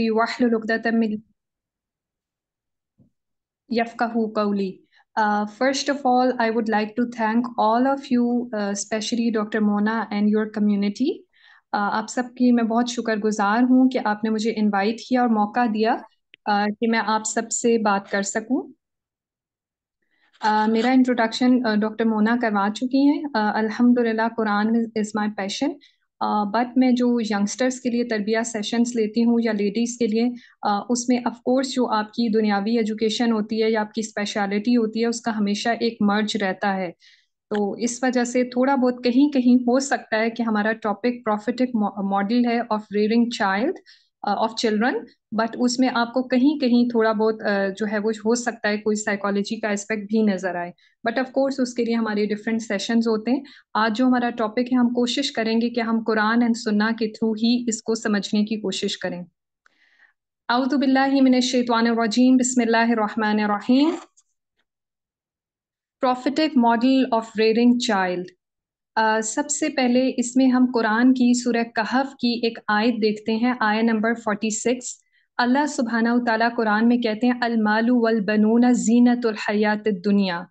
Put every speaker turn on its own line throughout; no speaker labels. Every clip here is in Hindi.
واحلل عقدة من يفقه قولي. Uh, first of all, I would like to thank all of you, uh, especially Dr. Mona and your community. Uh, आप सबकी मैं बहुत शुक्रगुजार हूँ कि आपने मुझे इनवाइट किया और मौका दिया कि मैं आप सब से बात कर सकूँ मेरा इंट्रोडक्शन डॉक्टर मोना करवा चुकी हैं uh, अल्हम्दुलिल्लाह Quran is my passion but मैं जो यंगस्टर्स के लिए तरबिया सेशंस लेती हूँ या लेडीज़ के लिए उसमें अफकोर्स जो आपकी दुनियावी एजुकेशन होती है या आपकी स्पेशलिटी होती है उसका हमेशा एक मर्ज रहता है तो इस वजह से थोड़ा बहुत कहीं कहीं हो सकता है कि हमारा टॉपिक प्रॉफिटिक मॉडल है of rearing child of children but उसमें आपको कहीं कहीं थोड़ा बहुत जो है वो हो सकता है कोई साइकोलॉजी का एस्पेक्ट भी नजर आए बट ऑफ कोर्स उसके लिए हमारे डिफरेंट सेशंस होते हैं आज जो हमारा टॉपिक है हम कोशिश करेंगे कि हम कुरान एंड सुन्ना के थ्रू ही इसको समझने की कोशिश करें आउतबिल्लाशवानजीम रहीम prophetic model of rearing child सबसे पहले इसमें हम कुरान की सूरह कहफ की एक आयत देखते हैं आय नंबर 46 अल्लाह सुबहाना तला कुरान में कहते हैं अलमालू वल बनून जीनत हयात दुनिया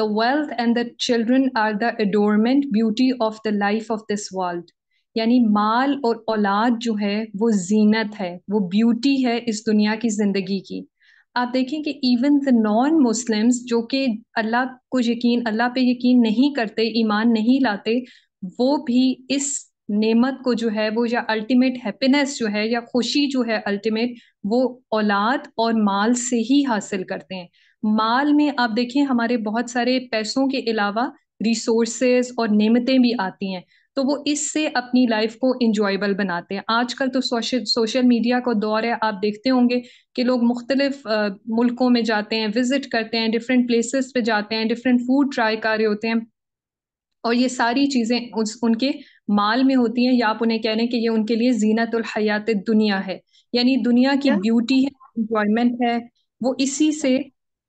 the wealth and the children are the adornment beauty of the life of this world यानी माल और औलाद जो है वो जीनत है वो ब्यूटी है इस दुनिया की ज़िंदगी की आप देखें कि इवन द नॉन मुस्लिम्स जो कि अल्लाह को यकीन अल्लाह पे यकीन नहीं करते ईमान नहीं लाते वो भी इस नेमत को जो है वो या अल्टीमेट हैप्पीनेस जो है या खुशी जो है अल्टीमेट वो औलाद और माल से ही हासिल करते हैं माल में आप देखें हमारे बहुत सारे पैसों के अलावा रिसोर्सेज और नेमतें भी आती हैं तो वो इससे अपनी लाइफ को इंजॉयबल बनाते हैं आजकल तो सोशल सोशल मीडिया का दौर है आप देखते होंगे कि लोग मुख्तलिफ मुल्कों में जाते हैं विज़िट करते हैं डिफरेंट प्लेसेस पे जाते हैं डिफरेंट फूड ट्राई कर रहे होते हैं और ये सारी चीज़ें उस उनके माल में होती हैं या आप उन्हें कह रहे हैं कि ये उनके लिए जीनत हयात दुनिया है यानी दुनिया की ब्यूटी है इंजॉयमेंट है वो इसी से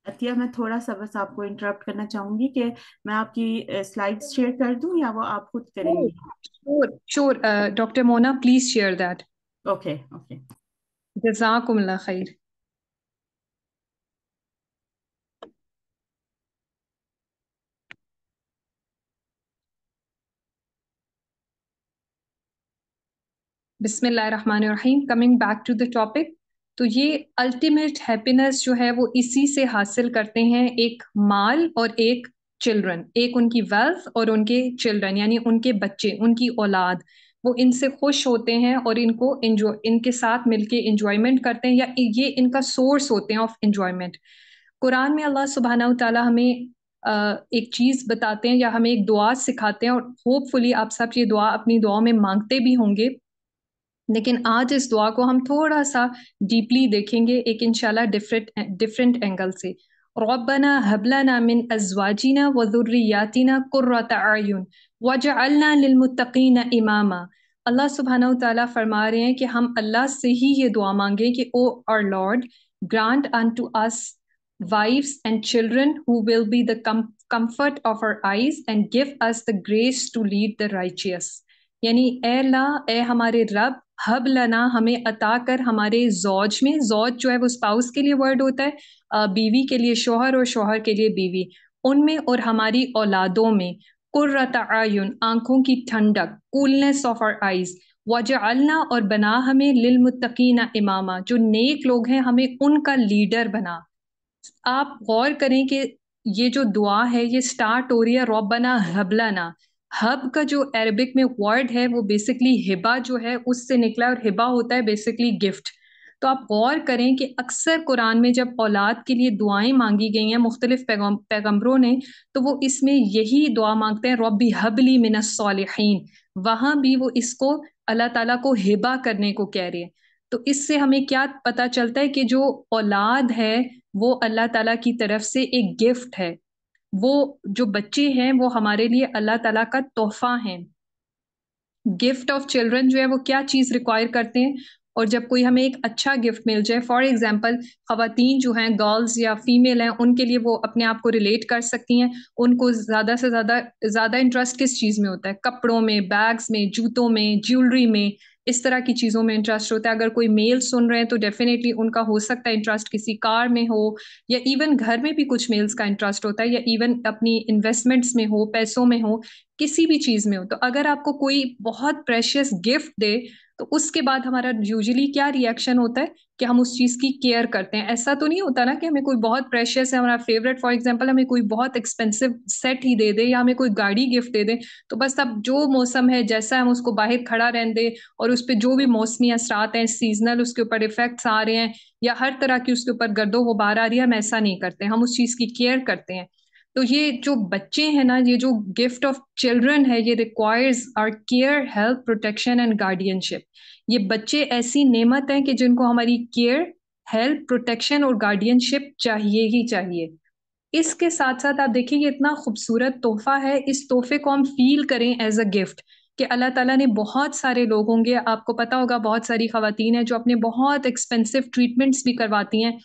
अतिया मैं थोड़ा सा
बस आपको इंटरप्ट करना चाहूंगी कि मैं आपकी स्लाइड्स शेयर कर दूं या वो आप खुद करेंगे
sure sure doctor Mona please share that
okay okay
जजाकुमला खैर Bismillahir Rahmanir Rahim. Coming back to the topic, तो ये अल्टीमेट हैप्पीनेस जो है वो इसी से हासिल करते हैं एक माल और एक चिल्ड्रन एक उनकी वेल्थ और उनके चिल्ड्रन यानी उनके बच्चे उनकी औलाद वो इनसे खुश होते हैं और इनको इंजॉय इनके साथ मिलके इंजॉयमेंट करते हैं या ये इनका सोर्स होते हैं ऑफ इंजॉयमेंट कुरान में अल्लाह सुबहाना तला हमें एक चीज़ बताते हैं या हमें एक दुआ सिखाते हैं और होपफुली आप सब ये दुआ अपनी दुआ में मांगते भी होंगे लेकिन आज इस दुआ को हम थोड़ा सा डीपली देखेंगे एक इंशाल्लाह डिफरेंट डिफरेंट एंगल से रबना हबलना मिन अजवाजिना व ज़ुर्रियातिना कुर्रत आयुन वजअलना लिलमुत्तकीन इमामा अल्लाह सुबहाना तआला फरमा रहे हैं कि हम अल्लाह से ही ये दुआ मांगे कि O our lord grant unto us wives and children who will be the com- comfort of our eyes and give us the grace to lead the righteous यानी ए ला ए हमारे रब हब लना हमें अता कर हमारे जौज में जौज जो है वो स्पाउस के लिए वर्ड होता है बीवी के लिए शोहर और शोहर के लिए बीवी उनमें और हमारी औलादों में कुर्रत आयुन आंखों की ठंडक कूलनेस ऑफ आर आइज़ अलना और बना हमें लिलमुतकीना इमामा जो नेक लोग हैं हमें उनका लीडर बना आप गौर करें कि ये जो दुआ है ये स्टार्ट हो रही है रोबना हबलाना हब का जो अरबिक में वर्ड है वो बेसिकली हिबा जो है उससे निकला और हिबा होता है बेसिकली गिफ्ट तो आप गौर करें कि अक्सर कुरान में जब औलाद के लिए दुआएं मांगी गई हैं मुख्तलिफ पैगम्बरों ने तो वो इसमें यही दुआ मांगते हैं रबी हबली मिनसालहन वहाँ भी वो इसको अल्लाह ताला को हिबा करने को कह रहे हैं तो इससे हमें क्या पता चलता है कि जो औलाद है वो अल्लाह ताला की तरफ से एक गिफ्ट है वो जो बच्चे हैं वो हमारे लिए अल्लाह ताला का तोहफा हैं गिफ्ट ऑफ चिल्ड्रन जो है वो क्या चीज़ रिक्वायर करते हैं और जब कोई हमें एक अच्छा गिफ्ट मिल जाए फॉर एग्जांपल ख़वातीन जो हैं गर्ल्स या फीमेल हैं उनके लिए वो अपने आप को रिलेट कर सकती हैं उनको ज़्यादा से ज़्यादा ज़्यादा इंटरेस्ट किस चीज़ में होता है कपड़ों में बैग्स में जूतों में ज्वेलरी में इस तरह की चीज़ों में इंटरेस्ट होता है अगर कोई मेल सुन रहे हैं तो डेफिनेटली उनका हो सकता है इंटरेस्ट किसी कार में हो या इवन घर में भी कुछ मेल्स का इंटरेस्ट होता है या इवन अपनी इन्वेस्टमेंट्स में हो पैसों में हो किसी भी चीज़ में हो तो अगर आपको कोई बहुत प्रेशियस गिफ्ट दे तो उसके बाद हमारा यूजली क्या रिएक्शन होता है कि हम उस चीज़ की केयर करते हैं ऐसा तो नहीं होता ना कि हमें कोई बहुत प्रेशियस है हमारा फेवरेट फॉर एग्जाम्पल हमें कोई बहुत एक्सपेंसिव सेट ही दे दे या हमें कोई गाड़ी गिफ्ट दे दे तो बस अब जो मौसम है जैसा हम उसको बाहर खड़ा रहने दे और उस पर जो भी मौसमी असरात हैं सीजनल उसके ऊपर इफेक्ट्स आ रहे हैं या हर तरह की उसके ऊपर गर्दो गुबार आ रही है हम ऐसा नहीं करते हम उस चीज़ की केयर करते हैं तो ये जो बच्चे हैं ना ये जो गिफ्ट ऑफ चिल्ड्रन है ये requires our care help protection and guardianship ये बच्चे ऐसी नेमत हैं कि जिनको हमारी केयर हेल्प प्रोटेक्शन और गार्डियनशिप चाहिए ही चाहिए इसके साथ साथ आप देखिए ये इतना खूबसूरत तोहफा है इस तोहफे को हम फील करें एज अ गिफ्ट कि अल्लाह ताला ने बहुत सारे लोग होंगे आपको पता होगा बहुत सारी खातन हैं जो अपने बहुत एक्सपेंसिव ट्रीटमेंट्स भी करवाती हैं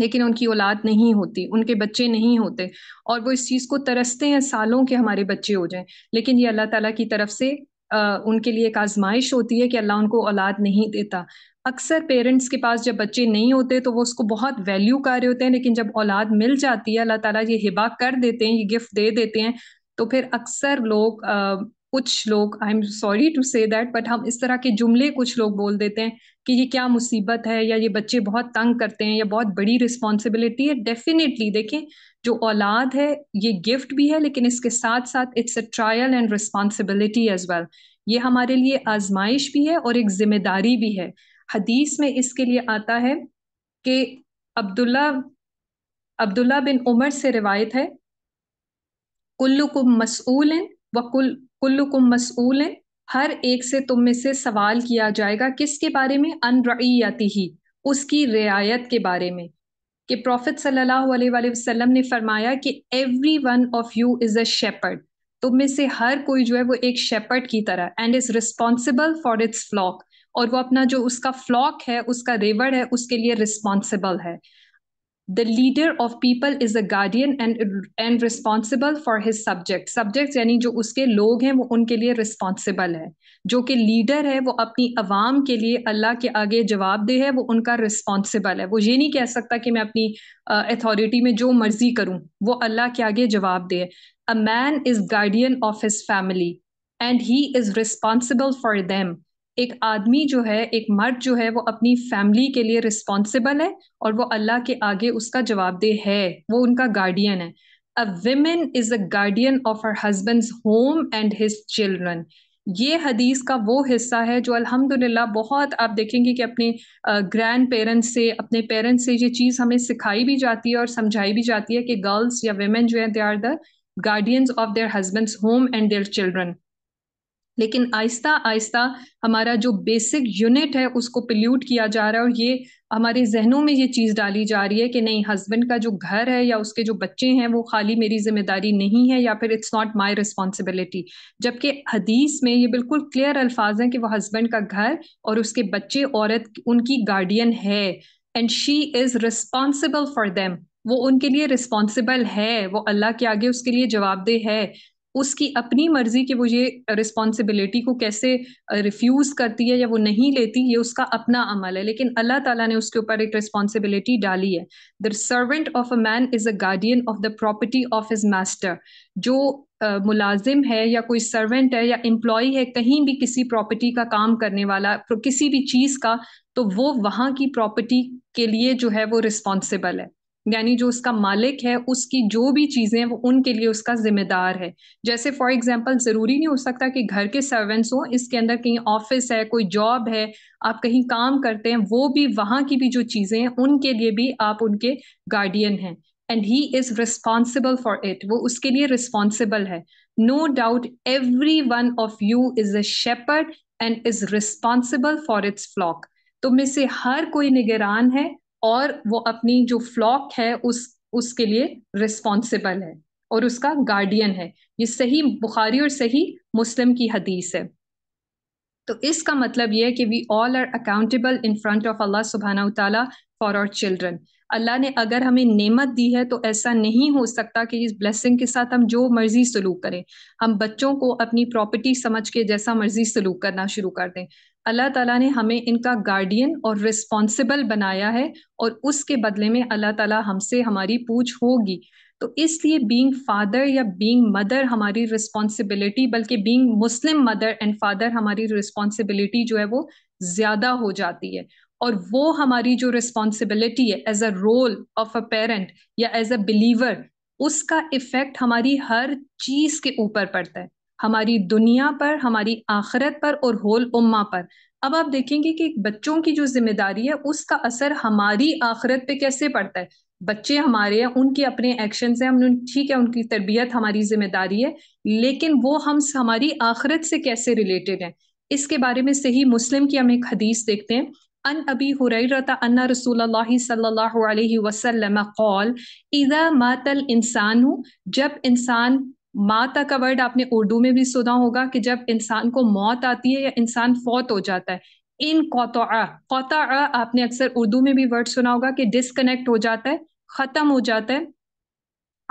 लेकिन उनकी औलाद नहीं होती उनके बच्चे नहीं होते और वो इस चीज़ को तरसते हैं सालों के हमारे बच्चे हो जाएं लेकिन ये अल्लाह ताला की तरफ से आ, उनके लिए एक आजमाइश होती है कि अल्लाह उनको औलाद नहीं देता अक्सर पेरेंट्स के पास जब बच्चे नहीं होते तो वो उसको बहुत वैल्यू कर रहे होते हैं लेकिन जब औलाद मिल जाती है अल्लाह ताला ये हिबा कर देते हैं ये गिफ्ट दे देते हैं तो फिर अक्सर लोग आ, कुछ लोग I am sorry to say that but हम इस तरह के जुमले कुछ लोग बोल देते हैं कि ये क्या मुसीबत है या ये बच्चे बहुत तंग करते हैं या बहुत बड़ी रिस्पॉन्सिबिलिटी है डेफिनेटली देखें जो औलाद है ये गिफ्ट भी है लेकिन इसके साथ साथ it's a trial and responsibility as well ये हमारे लिए आजमाइश भी है और एक जिम्मेदारी भी है हदीस में इसके लिए आता है कि अब्दुल्ला अब्दुल्ला बिन उमर से रिवायत है कुल्लुकुम मसूल व कुल कुल्लुकुम मसूल है हर एक से तुम में से सवाल किया जाएगा किसके बारे में अनरैयाती ही उसकी रियायत के बारे में कि प्रॉफिट सल्लल्लाहु अलैहि वसल्लम ने फरमाया कि every one of you is a shepherd तुम में से हर कोई जो है वो एक शेपर्ड की तरह and is responsible for its flock और वो अपना जो उसका फ्लॉक है उसका रेवड़ है उसके लिए रिस्पॉन्सिबल है the leader of people is a guardian and and responsible for his subject subjects yani jo uske log hain wo unke responsible hai jo ki leader hai wo apni awam ke liye allah ke aage jawab de hai wo unka responsible hai wo ye nahi keh sakta ki main apni uh, a man is guardian of his family and he is responsible for them एक आदमी जो है एक मर्द जो है वो अपनी फैमिली के लिए रिस्पॉन्सिबल है और वो अल्लाह के आगे उसका जवाबदेह है वो उनका गार्डियन है a women is a guardian of her husband home and his children ये हदीस का वो हिस्सा है जो अल्हम्दुलिल्लाह बहुत आप देखेंगे कि अपने ग्रैंड पेरेंट्स से अपने पेरेंट्स से ये चीज़ हमें सिखाई भी जाती है और समझाई भी जाती है कि गर्ल्स या वेमेन जो है they are the guardians of their husbands home and their children लेकिन आहिस्ता आहिस्ता हमारा जो बेसिक यूनिट है उसको पल्यूट किया जा रहा है और ये हमारे जहनों में ये चीज़ डाली जा रही है कि नहीं हस्बैंड का जो घर है या उसके जो बच्चे हैं वो खाली मेरी जिम्मेदारी नहीं है या फिर इट्स नॉट माई रिस्पॉन्सिबिलिटी जबकि हदीस में ये बिल्कुल क्लियर अल्फाज हैं कि वो हस्बैंड का घर और उसके बच्चे औरत उनकी गार्डियन है and she is responsible for them वो उनके लिए रिस्पॉन्सिबल है वो अल्लाह के आगे उसके लिए जवाबदेह है उसकी अपनी मर्जी कि वो ये रिस्पॉन्सिबिलिटी को कैसे रिफ्यूज करती है या वो नहीं लेती ये उसका अपना अमल है लेकिन अल्लाह ताला ने उसके ऊपर एक रिस्पॉन्सिबिलिटी डाली है the servant of a man is a guardian of the property of his master जो मुलाजिम है या कोई सर्वेंट है या एम्प्लॉय है कहीं भी किसी प्रॉपर्टी का काम करने वाला किसी भी चीज़ का तो वो वहाँ की प्रॉपर्टी के लिए जो है वो रिस्पॉन्सिबल है यानी जो उसका मालिक है उसकी जो भी चीज़ें वो उनके लिए उसका जिम्मेदार है जैसे फॉर एग्जांपल ज़रूरी नहीं हो सकता कि घर के सर्वेंट्स हो इसके अंदर कहीं ऑफिस है कोई जॉब है आप कहीं काम करते हैं वो भी वहां की भी जो चीज़ें हैं उनके लिए भी आप उनके गार्डियन हैं and he is responsible for it वो उसके लिए रिस्पॉन्सिबल है no doubt every one of you is a shepherd and is responsible for its flock तो में से हर कोई निगरान है और वो अपनी जो फ्लॉक है उस उसके लिए रिस्पॉन्सिबल है और उसका गार्डियन है ये सही बुखारी और सही मुस्लिम की हदीस है तो इसका मतलब यह है कि we all are accountable in front of Allah सुबहाना तला फॉर आवर चिल्ड्रन अल्लाह ने अगर हमें नेमत दी है तो ऐसा नहीं हो सकता कि इस ब्लेसिंग के साथ हम जो मर्जी सलूक करें हम बच्चों को अपनी प्रॉपर्टी समझ के जैसा मर्जी सलूक करना शुरू कर दें अल्लाह ताला ने हमें इनका गार्डियन और रिस्पॉन्सिबल बनाया है और उसके बदले में अल्लाह ताला हमसे हमारी पूछ होगी तो इसलिए बीइंग फादर या बीइंग मदर हमारी रिस्पॉन्सिबिलिटी बल्कि being Muslim mother and father हमारी रिस्पॉन्सिबिलिटी जो है वो ज़्यादा हो जाती है और वो हमारी जो रिस्पॉन्सिबिलिटी है as a role of a parent या एज अ बिलीवर उसका इफेक्ट हमारी हर चीज़ के ऊपर पड़ता है हमारी दुनिया पर हमारी आखिरत पर और होल उम्मा पर अब आप देखेंगे कि बच्चों की जो जिम्मेदारी है उसका असर हमारी आखिरत पे कैसे पड़ता है बच्चे हमारे हैं उनके अपने एक्शन है हम ठीक है उनकी तरबियत हमारी जिम्मेदारी है लेकिन वो हम हमारी आखिरत से कैसे रिलेटेड हैं इसके बारे में सही मुस्लिम की हम एक हदीस देखते हैं अन अबी हुरैरा अन्ना रसूलुल्लाह सल्लल्लाहु अलैहि वसल्लम कौल इदा मातल इंसानु जब इंसान माता का वर्ड आपने उर्दू में भी सुना होगा कि जब इंसान को मौत आती है या इंसान फौत हो जाता है इन कौता कौता आपने अक्सर उर्दू में भी वर्ड सुना होगा कि डिसकनेक्ट हो जाता है ख़त्म हो जाता है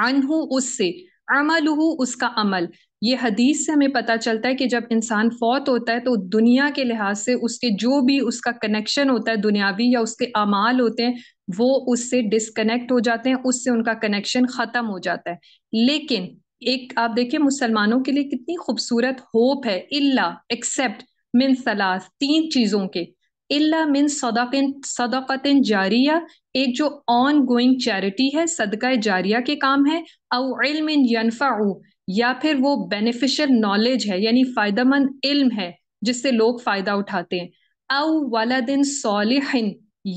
अनहू उससे अमल उसका अमल ये हदीस से हमें पता चलता है कि जब इंसान फौत होता है तो दुनिया के लिहाज से उसके जो भी उसका कनेक्शन होता है दुनियावी या उसके अमाल होते हैं वो उससे डिसकनेक्ट हो जाते हैं उससे उनका कनेक्शन ख़त्म हो जाता है लेकिन एक आप देखिए मुसलमानों के लिए कितनी खूबसूरत होप है इल्ला एक्सेप्ट मिन सलास तीन चीजों के इल्ला मिन सदाकिन सदाकतिन जारिया एक जो ऑन गोइंग चैरिटी है सदका जारिया के काम है अमिन यनफ़ाऊ या फिर वो बेनिफिशियल नॉलेज है यानी फ़ायदेमंद इल्म है जिससे लोग फ़ायदा उठाते हैं अव वाला दिन सोलिहन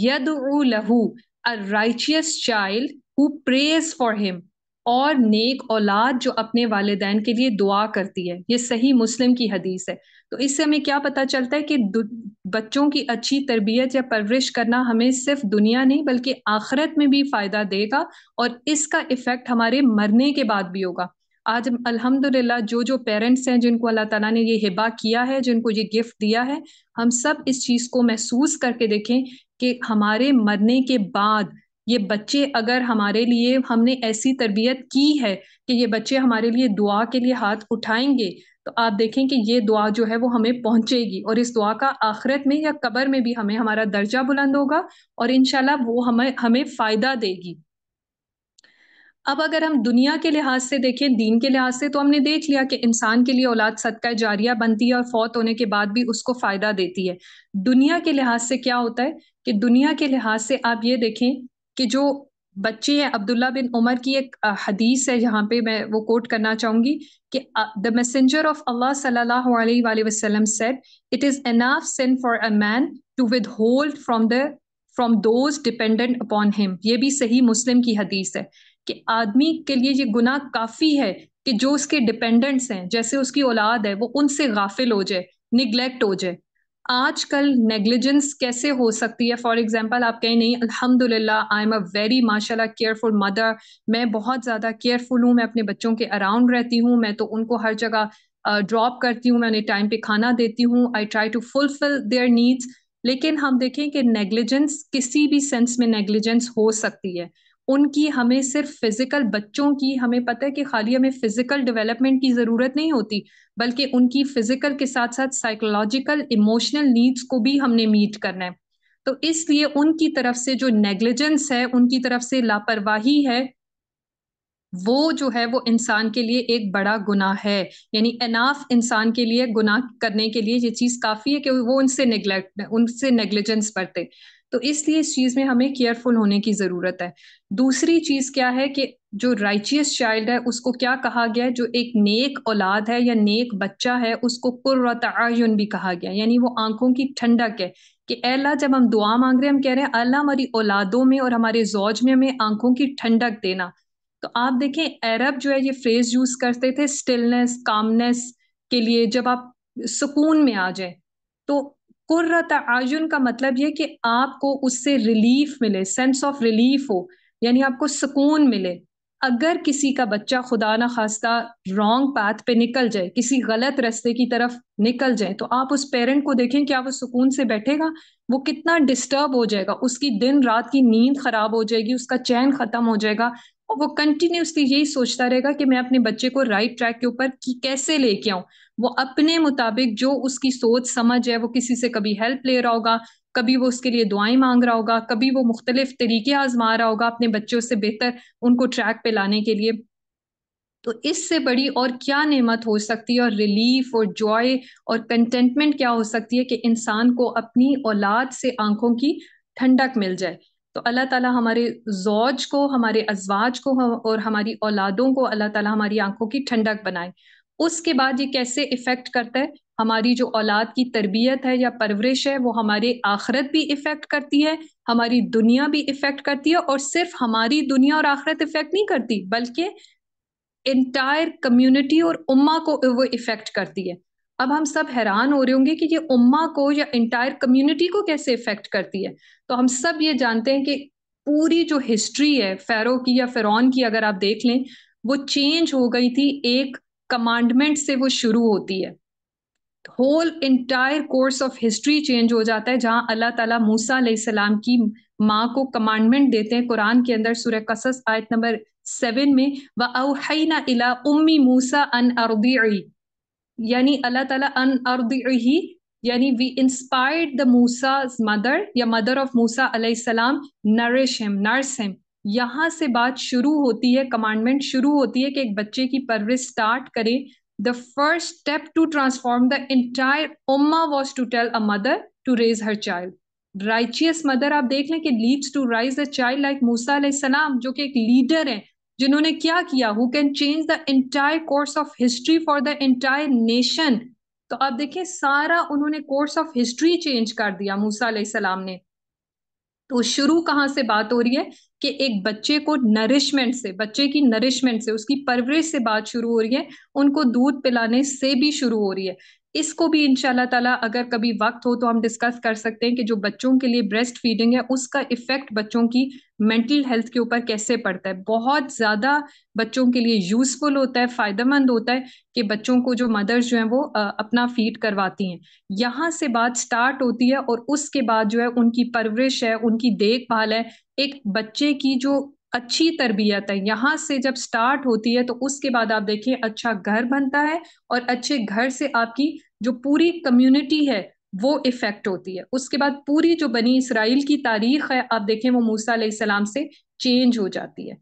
यद लहू a righteous child who prays for him और नेक औलाद जो अपने वालदेन के लिए दुआ करती है ये सही मुस्लिम की हदीस है तो इससे हमें क्या पता चलता है कि बच्चों की अच्छी तरबियत या परवरिश करना हमें सिर्फ दुनिया नहीं बल्कि आखिरत में भी फ़ायदा देगा और इसका इफ़ेक्ट हमारे मरने के बाद भी होगा आज अल्हम्दुलिल्लाह जो जो पेरेंट्स हैं जिनको अल्लाह ताला ने ये हिबा किया है जिनको ये गिफ्ट दिया है हम सब इस चीज़ को महसूस करके देखें कि हमारे मरने के बाद ये बच्चे अगर हमारे लिए हमने ऐसी तरबियत की है कि ये बच्चे हमारे लिए दुआ के लिए हाथ उठाएंगे तो आप देखें कि ये दुआ जो है वो हमें पहुंचेगी और इस दुआ का आखिरत में या कबर में भी हमें हमारा दर्जा बुलंद होगा और इनशाला वो हमें हमें फ़ायदा देगी अब अगर हम दुनिया के लिहाज से देखें दीन के लिहाज से तो हमने देख लिया कि इंसान के लिए औलाद सदका जारिया बनती है और फौत होने के बाद भी उसको फ़ायदा देती है दुनिया के लिहाज से क्या होता है कि दुनिया के लिहाज से आप ये देखें कि जो बच्चे हैं अब्दुल्ला बिन उमर की एक हदीस है जहाँ पे मैं वो कोट करना चाहूँगी कि द मैसेंजर ऑफ अल्लाह सल्लल्लाहु अलैहि वसल्लम said it is enough sin for a man to withhold from the from those dependent upon him ये भी सही मुस्लिम की हदीस है कि आदमी के लिए ये गुनाह काफ़ी है कि जो उसके डिपेंडेंट्स हैं जैसे उसकी औलाद है वो उनसे गाफिल हो जाए निग्लेक्ट हो जाए आजकल नेग्लिजेंस कैसे हो सकती है फॉर एग्जांपल आप कहें नहीं अल्हम्दुलिल्लाह आई एम अ वेरी माशाल्लाह केयरफुल मदर मैं बहुत ज़्यादा केयरफुल हूँ मैं अपने बच्चों के अराउंड रहती हूँ मैं तो उनको हर जगह ड्रॉप uh, करती हूँ मैं उन्हें टाइम पे खाना देती हूँ I try to fulfil their needs लेकिन हम देखें कि नेग्लिजेंस किसी भी सेंस में नेग्लिजेंस हो सकती है उनकी हमें सिर्फ फिजिकल बच्चों की हमें पता है कि खाली हमें फिजिकल डेवलपमेंट की जरूरत नहीं होती बल्कि उनकी फिजिकल के साथ साथ साइकोलॉजिकल इमोशनल नीड्स को भी हमने मीट करना है तो इसलिए उनकी तरफ से जो नेग्लिजेंस है उनकी तरफ से लापरवाही है वो जो है वो इंसान के लिए एक बड़ा गुना है यानी अनाफ इंसान के लिए गुनाह करने के लिए ये चीज़ काफ़ी है कि वो उनसे निगलेक्ट उनसे नेग्लिजेंस बरते तो इसलिए इस चीज में हमें केयरफुल होने की जरूरत है दूसरी चीज क्या है कि जो राइचियस चाइल्ड है उसको क्या कहा गया है जो एक नेक औलाद है या नेक बच्चा है उसको कुर्रतन भी कहा गया यानी वो आंखों की ठंडक है कि अल्लाह जब हम दुआ मांग रहे हैं हम कह रहे हैं अल्लाह हमारी औलादों में और हमारे जौज में हमें आंखों की ठंडक देना तो आप देखें अरब जो है ये फ्रेज यूज करते थे स्टिलनेस कामनेस के लिए जब आप सुकून में आ जाए तो कुर्रत आयुन का मतलब ये कि आपको उससे रिलीफ मिले सेंस ऑफ रिलीफ हो यानी आपको सुकून मिले अगर किसी का बच्चा खुदा न खास्ता रॉन्ग पाथ पे निकल जाए किसी गलत रास्ते की तरफ निकल जाए तो आप उस पेरेंट को देखें क्या वो सुकून से बैठेगा वो कितना डिस्टर्ब हो जाएगा उसकी दिन रात की नींद खराब हो जाएगी उसका चैन खत्म हो जाएगा और वो कंटिन्यूसली यही सोचता रहेगा कि मैं अपने बच्चे को राइट ट्रैक के ऊपर कैसे लेके आऊँ वो अपने मुताबिक जो उसकी सोच समझ है वो किसी से कभी हेल्प ले रहा होगा कभी वो उसके लिए दुआएं मांग रहा होगा कभी वो मुख्तलिफ तरीके आजमा रहा होगा अपने बच्चों से बेहतर उनको ट्रैक पे लाने के लिए तो इससे बड़ी और क्या नेमत हो सकती है और रिलीफ और जॉय और कंटेंटमेंट क्या हो सकती है कि इंसान को अपनी औलाद से आंखों की ठंडक मिल जाए तो अल्लाह ताला हमारे जौज को हमारे अजवाज को और हमारी औलादों को अल्लाह ताला हमारी आंखों की ठंडक बनाए उसके बाद ये कैसे इफ़ेक्ट करता है हमारी जो औलाद की तरबियत है या परवरिश है वो हमारे आखरत भी इफ़ेक्ट करती है हमारी दुनिया भी इफ़ेक्ट करती है और सिर्फ हमारी दुनिया और आखरत इफ़ेक्ट नहीं करती बल्कि इंटायर कम्युनिटी और उम्मा को वो इफ़ेक्ट करती है अब हम सब हैरान हो रहे होंगे कि ये उम्मा को या इंटायर कम्युनिटी को कैसे इफ़ेक्ट करती है तो हम सब ये जानते हैं कि पूरी जो हिस्ट्री है फ़ैरो की या फिर की अगर आप देख लें वो चेंज हो गई थी एक कमांडमेंट से वो शुरू होती है whole entire course of history change हो जाता है जहां अल्लाह ताला मूसा सलाम की माँ को कमांडमेंट देते हैं कुरान के अंदर सूर्य कसस आयत नंबर सेवन में वहीना इला उम्मी मूसा अन अर्दी यानी अल्लाह ताला अन अर्दी यानी we inspired the Musa mother या मदर ऑफ मूसा सलाम नरिश हिम नर्स हिम यहां से बात शुरू होती है कमांडमेंट शुरू होती है कि एक बच्चे की परवरिश स्टार्ट करें the first step to transform the entire उम्मा was to tell a mother to raise her child righteous mother आप देख लें कि leads to raise a child like Musa सलाम जो कि एक लीडर है जिन्होंने क्या किया who can change the entire course of history for the entire nation तो आप देखिए सारा उन्होंने कोर्स ऑफ हिस्ट्री चेंज कर दिया मूसा सलाम ने तो शुरू कहाँ से बात हो रही है कि एक बच्चे को नरिशमेंट से बच्चे की नरिशमेंट से उसकी परवरिश से बात शुरू हो रही है उनको दूध पिलाने से भी शुरू हो रही है इसको भी इनशाला तला अगर कभी वक्त हो तो हम डिस्कस कर सकते हैं कि जो बच्चों के लिए ब्रेस्ट फीडिंग है उसका इफेक्ट बच्चों की मेंटल हेल्थ के ऊपर कैसे पड़ता है बहुत ज़्यादा बच्चों के लिए यूजफुल होता है फ़ायदेमंद होता है कि बच्चों को जो मदर्स जो हैं वो अपना फीड करवाती हैं यहाँ से बात स्टार्ट होती है और उसके बाद जो है उनकी परवरिश है उनकी देखभाल है एक बच्चे की जो अच्छी तरबियत है यहाँ से जब स्टार्ट होती है तो उसके बाद आप देखिए अच्छा घर बनता है और अच्छे घर से आपकी जो पूरी कम्युनिटी है वो इफेक्ट होती है उसके बाद पूरी जो बनी इसराइल की तारीख है आप देखें वो मूसा सलाम से चेंज हो जाती है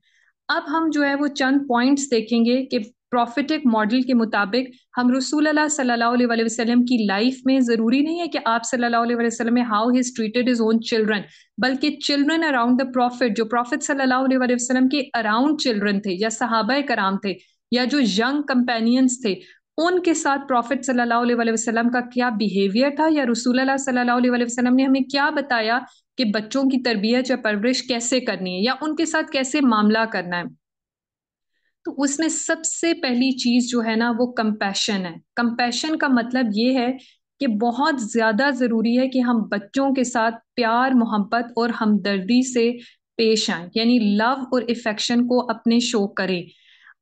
अब हम जो है वो चंद पॉइंट्स देखेंगे कि प्रॉफिटिक मॉडल के मुताबिक हम रसूल अल्लाह की लाइफ में ज़रूरी नहीं है कि आप सल्लल्लाहु अलैहि वसल्लम में how his treated his own children बल्कि चिल्ड्रन अराउंड द प्रॉफिट जो प्रॉफिट सल्लल्लाहु अलैहि वसल्लम के अराउंड चिल्ड्रन थे या सहाबा कराम थे या जो यंग कंपेनियंस थे उनके साथ प्रॉफिट सल्लल्लाहु अलैहि वसल्लम का क्या बिहेवियर था या रसूल अल्लाह सल्लल्लाहु अलैहि वसल्लम ने हमें क्या बताया कि बच्चों की तरबियत या परवरिश कैसे करनी है या उनके साथ कैसे मामला करना है तो उसमें सबसे पहली चीज जो है ना वो कंपैशन है कंपैशन का मतलब ये है कि बहुत ज़्यादा ज़रूरी है कि हम बच्चों के साथ प्यार मोहब्बत और हमदर्दी से पेश आए यानी लव और इफेक्शन को अपने शो करें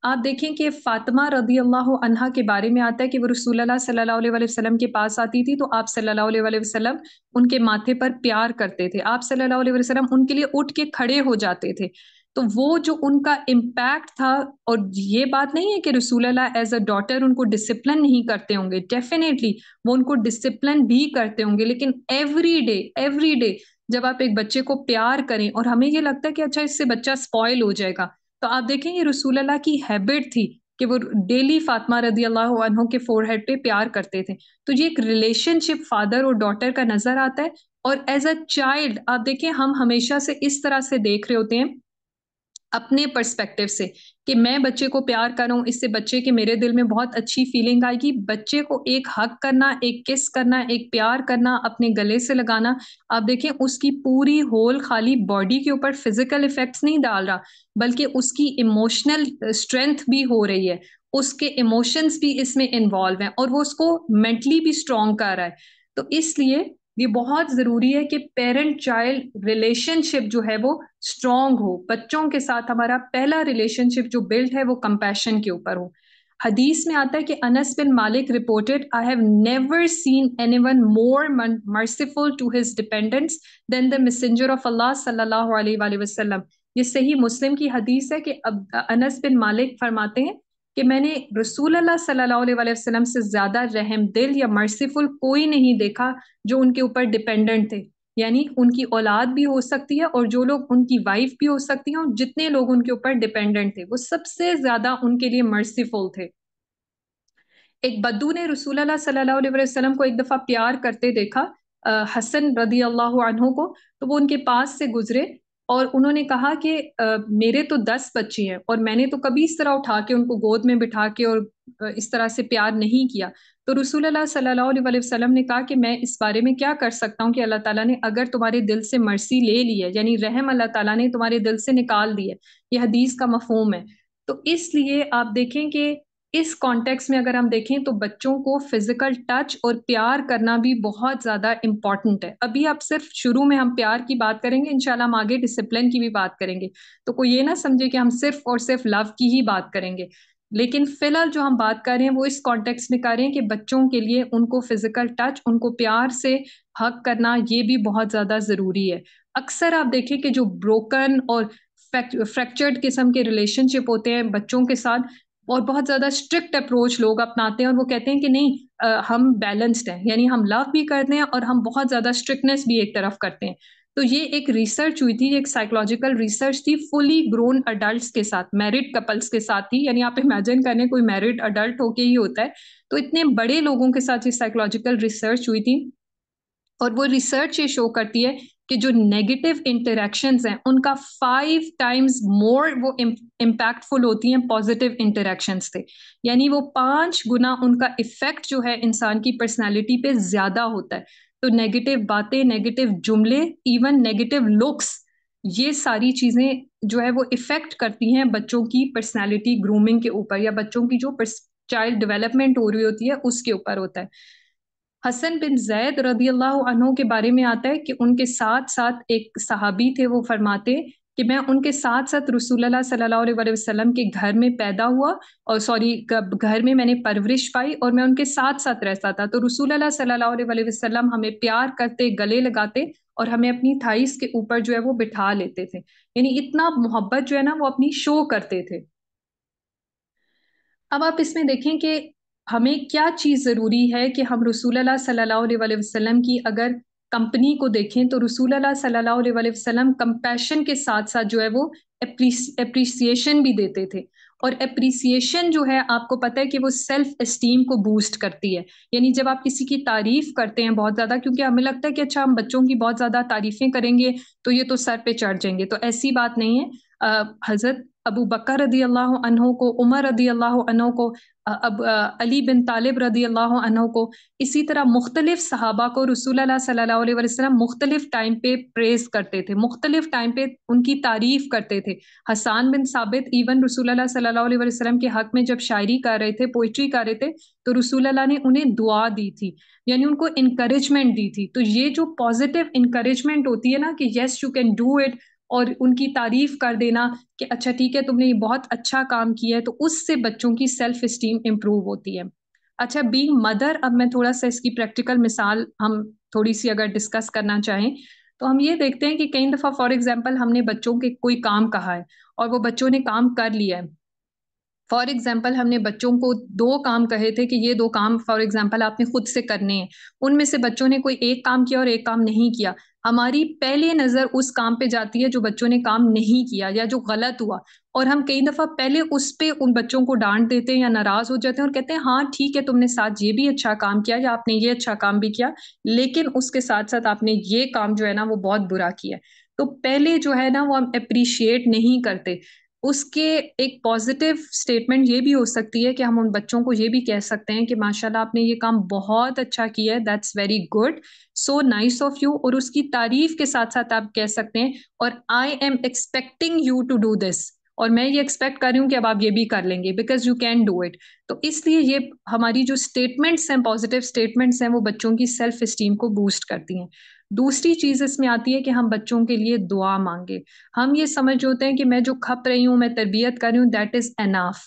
आप देखें कि फ़ातिमा रदी अल्लाह अनहा के बारे में आता है कि वो रसूल सल्लल्लाहु अलैहि वसल्लम के पास आती थी तो आप सल्लल्लाहु अलैहि वसल्लम उनके माथे पर प्यार करते थे आप सल्लल्लाहु अलैहि वसल्लम उनके लिए उठ के खड़े हो जाते थे तो वो जो उनका इम्पैक्ट था और ये बात नहीं है कि रसूलल्ला एज अ डॉटर उनको डिसिप्लिन नहीं करते होंगे डेफिनेटली वो उनको डिसिप्लिन भी करते होंगे लेकिन एवरी डे एवरी डे जब आप एक बच्चे को प्यार करें और हमें ये लगता है कि अच्छा इससे बच्चा स्पॉयल हो जाएगा तो आप देखें ये रसूलल्ला की हैबिट थी कि वो डेली फातमा रदी अल्लाह के फोर हेड पे प्यार करते थे तो ये एक रिलेशनशिप फादर और डॉटर का नजर आता है और एज अ चाइल्ड आप देखें हम हमेशा से इस तरह से देख रहे होते हैं अपने पर्सपेक्टिव से कि मैं बच्चे को प्यार करूं इससे बच्चे के मेरे दिल में बहुत अच्छी फीलिंग आएगी बच्चे को एक हक करना एक किस करना एक प्यार करना अपने गले से लगाना आप देखें उसकी पूरी होल खाली बॉडी के ऊपर फिजिकल इफेक्ट्स नहीं डाल रहा बल्कि उसकी इमोशनल स्ट्रेंथ भी हो रही है उसके इमोशंस भी इसमें इन्वॉल्व हैं और वो उसको मेंटली भी स्ट्रॉन्ग कर रहा है तो इसलिए ये बहुत ज़रूरी है कि पेरेंट चाइल्ड रिलेशनशिप जो है वो स्ट्रांग हो बच्चों के साथ हमारा पहला रिलेशनशिप जो बिल्ड है वो कंपैशन के ऊपर हो हदीस में आता है कि Anas bin Malik reported I have never seen anyone more merciful to his dependents than the messenger of Allah सल्लल्लाहु अलैहि वसल्लम ये सही मुस्लिम की हदीस है कि अब अनस बिन मालिक फरमाते हैं कि मैंने रसूल अल्लाह से ज़्यादा रहम दिल या मर्सीफुल कोई नहीं देखा जो उनके ऊपर डिपेंडेंट थे यानी उनकी औलाद भी हो सकती है और जो लोग उनकी वाइफ भी हो सकती हैं और जितने लोग उनके ऊपर डिपेंडेंट थे वो सबसे ज़्यादा उनके लिए मर्सीफुल थे एक बद्दू ने रसूल सल्लाम को एक दफ़ा प्यार करते देखा हसन रदी अल्लाह को तो वो उनके पास से गुजरे और उन्होंने कहा कि मेरे तो दस बच्चे हैं और मैंने तो कभी इस तरह उठा के उनको गोद में बिठा के और इस तरह से प्यार नहीं किया तो रसूल अल्लाह वसल्लम ने कहा कि मैं इस बारे में क्या कर सकता हूँ कि अल्लाह ताला ने अगर तुम्हारे दिल से मर्सी ले ली है यानी रहम अल्लाह ताला ने तुम्हारे दिल से निकाल दिया है हदीस का मफहम है तो इसलिए आप देखें कि इस कॉन्टेक्स में अगर हम देखें तो बच्चों को फिजिकल टच और प्यार करना भी बहुत ज़्यादा इम्पॉर्टेंट है अभी आप सिर्फ शुरू में हम प्यार की बात करेंगे इनशाला हम आगे डिसिप्लिन की भी बात करेंगे तो कोई ये ना समझे कि हम सिर्फ और सिर्फ लव की ही बात करेंगे लेकिन फिलहाल जो हम बात कर रहे हैं वो इस कॉन्टेक्स में कर रहे हैं कि बच्चों के लिए उनको फिजिकल टच उनको प्यार से हक करना ये भी बहुत ज़्यादा ज़रूरी है अक्सर आप देखें कि जो ब्रोकन और फ्रैक्चर्ड किस्म के रिलेशनशिप होते हैं बच्चों के साथ और बहुत ज़्यादा स्ट्रिक्ट अप्रोच लोग अपनाते हैं और वो कहते हैं कि नहीं आ, हम बैलेंस्ड हैं यानी हम लव भी करते हैं और हम बहुत ज़्यादा स्ट्रिक्टनेस भी एक तरफ करते हैं तो ये एक रिसर्च हुई थी एक साइकोलॉजिकल रिसर्च थी फुली ग्रोन अडल्ट के साथ मैरिड कपल्स के साथ थी यानी आप इमेजिन करें कोई मैरिड अडल्ट होके ही होता है तो इतने बड़े लोगों के साथ ये साइकोलॉजिकल रिसर्च हुई थी और वो रिसर्च ये शो करती है कि जो नेगेटिव इंटरेक्शन हैं उनका फाइव टाइम्स मोर वो इम्पैक्टफुल होती हैं पॉजिटिव इंटरेक्शन से यानी वो पांच गुना उनका इफेक्ट जो है इंसान की पर्सनैलिटी पे ज़्यादा होता है तो नेगेटिव बातें नेगेटिव जुमले इवन नेगेटिव लुक्स ये सारी चीज़ें जो है वो इफ़ेक्ट करती हैं बच्चों की पर्सनैलिटी ग्रूमिंग के ऊपर या बच्चों की जो चाइल्ड डेवलपमेंट हो रही होती है उसके ऊपर होता है हसन बिन जैद रदी अल्लाह के बारे में आता है कि उनके साथ साथ एक सहाबी थे वो फरमाते कि मैं उनके साथ साथ रसूलुल्लाह सल्लल्लाहु अलैहि वसल्लम के घर में पैदा हुआ और सॉरी घर में मैंने परवरिश पाई और मैं उनके साथ साथ रहता था तो रसूलुल्लाह सल्लल्लाहु अलैहि वसल्लम हमें प्यार करते गले लगाते और हमें अपनी थाइस के ऊपर जो है वो बिठा लेते थे यानी इतना मोहब्बत जो है ना वो अपनी शो करते थे अब आप इसमें देखें कि हमें क्या चीज़ ज़रूरी है कि हम रसूल सल्ला अलैहि की अगर कंपनी को देखें तो रसूल सल्ला अलैहि कम्पैशन के साथ साथ जो है वो अप्रीसीशन भी देते थे और अप्रिसिएशन जो है आपको पता है कि वो सेल्फ इस्टीम को बूस्ट करती है यानी जब आप किसी की तारीफ करते हैं बहुत ज़्यादा क्योंकि हमें लगता है कि अच्छा हम बच्चों की बहुत ज़्यादा तारीफ़ें करेंगे तो ये तो सर पे चढ़ जाएंगे तो ऐसी बात नहीं है हज़रत अबू बकर रदी अल्लाह अनहो को उमर रदी अल्लाह अनहो को अब अली बिन तालिब रदी अल्लाह अनहो को इसी तरह मुख्तलिफ सहाबा को रसूल सल्लल्लाहु अलैहि वसल्लम मुख्तलिफ टाइम पे प्रेस करते थे मुख्तलिफ टाइम पे उनकी तारीफ करते थे हसान बिन साबित इवन रसूल सल्लल्लाहु अलैहि वसल्लम के हक में जब शायरी कर रहे थे पोइट्री कर रहे थे तो रसूल ने उन्हें दुआ दी थी यानी उनको इनक्रेजमेंट दी थी तो ये जो पॉजिटिव इनक्रेजमेंट होती है ना कि yes you can do it और उनकी तारीफ कर देना कि अच्छा ठीक है तुमने ये बहुत अच्छा काम किया है तो उससे बच्चों की सेल्फ इस्टीम इम्प्रूव होती है अच्छा बींग मदर अब मैं थोड़ा सा इसकी प्रैक्टिकल मिसाल हम थोड़ी सी अगर डिस्कस करना चाहें तो हम ये देखते हैं कि कई दफ़ा फॉर एग्जाम्पल हमने बच्चों के कोई काम कहा है और वो बच्चों ने काम कर लिया है फॉर एग्जाम्पल हमने बच्चों को दो काम कहे थे कि ये दो काम फॉर एग्जाम्पल आपने खुद से करने हैं उनमें से बच्चों ने कोई एक काम किया और एक काम नहीं किया हमारी पहले नज़र उस काम पे जाती है जो बच्चों ने काम नहीं किया या जो गलत हुआ और हम कई दफ़ा पहले उस पर उन बच्चों को डांट देते हैं या नाराज़ हो जाते हैं और कहते हैं हाँ ठीक है तुमने साथ ये भी अच्छा काम किया या आपने ये अच्छा काम भी किया लेकिन उसके साथ साथ आपने ये काम जो है ना वो बहुत बुरा किया तो पहले जो है ना वो हम अप्रिशिएट नहीं करते उसके एक पॉजिटिव स्टेटमेंट ये भी हो सकती है कि हम उन बच्चों को ये भी कह सकते हैं कि माशाल्लाह आपने ये काम बहुत अच्छा किया है that's very good so nice of you और उसकी तारीफ के साथ साथ आप कह सकते हैं और I am expecting you to do this और मैं ये एक्सपेक्ट कर रही हूँ कि अब आप ये भी कर लेंगे because you can do it तो इसलिए ये हमारी जो स्टेटमेंट्स हैं पॉजिटिव स्टेटमेंट्स हैं वो बच्चों की सेल्फ स्टीम को बूस्ट करती हैं दूसरी चीज इसमें आती है कि हम बच्चों के लिए दुआ मांगे हम ये समझ होते हैं कि मैं जो खप रही हूँ मैं तरबियत कर रही हूँ दैट इज एनाफ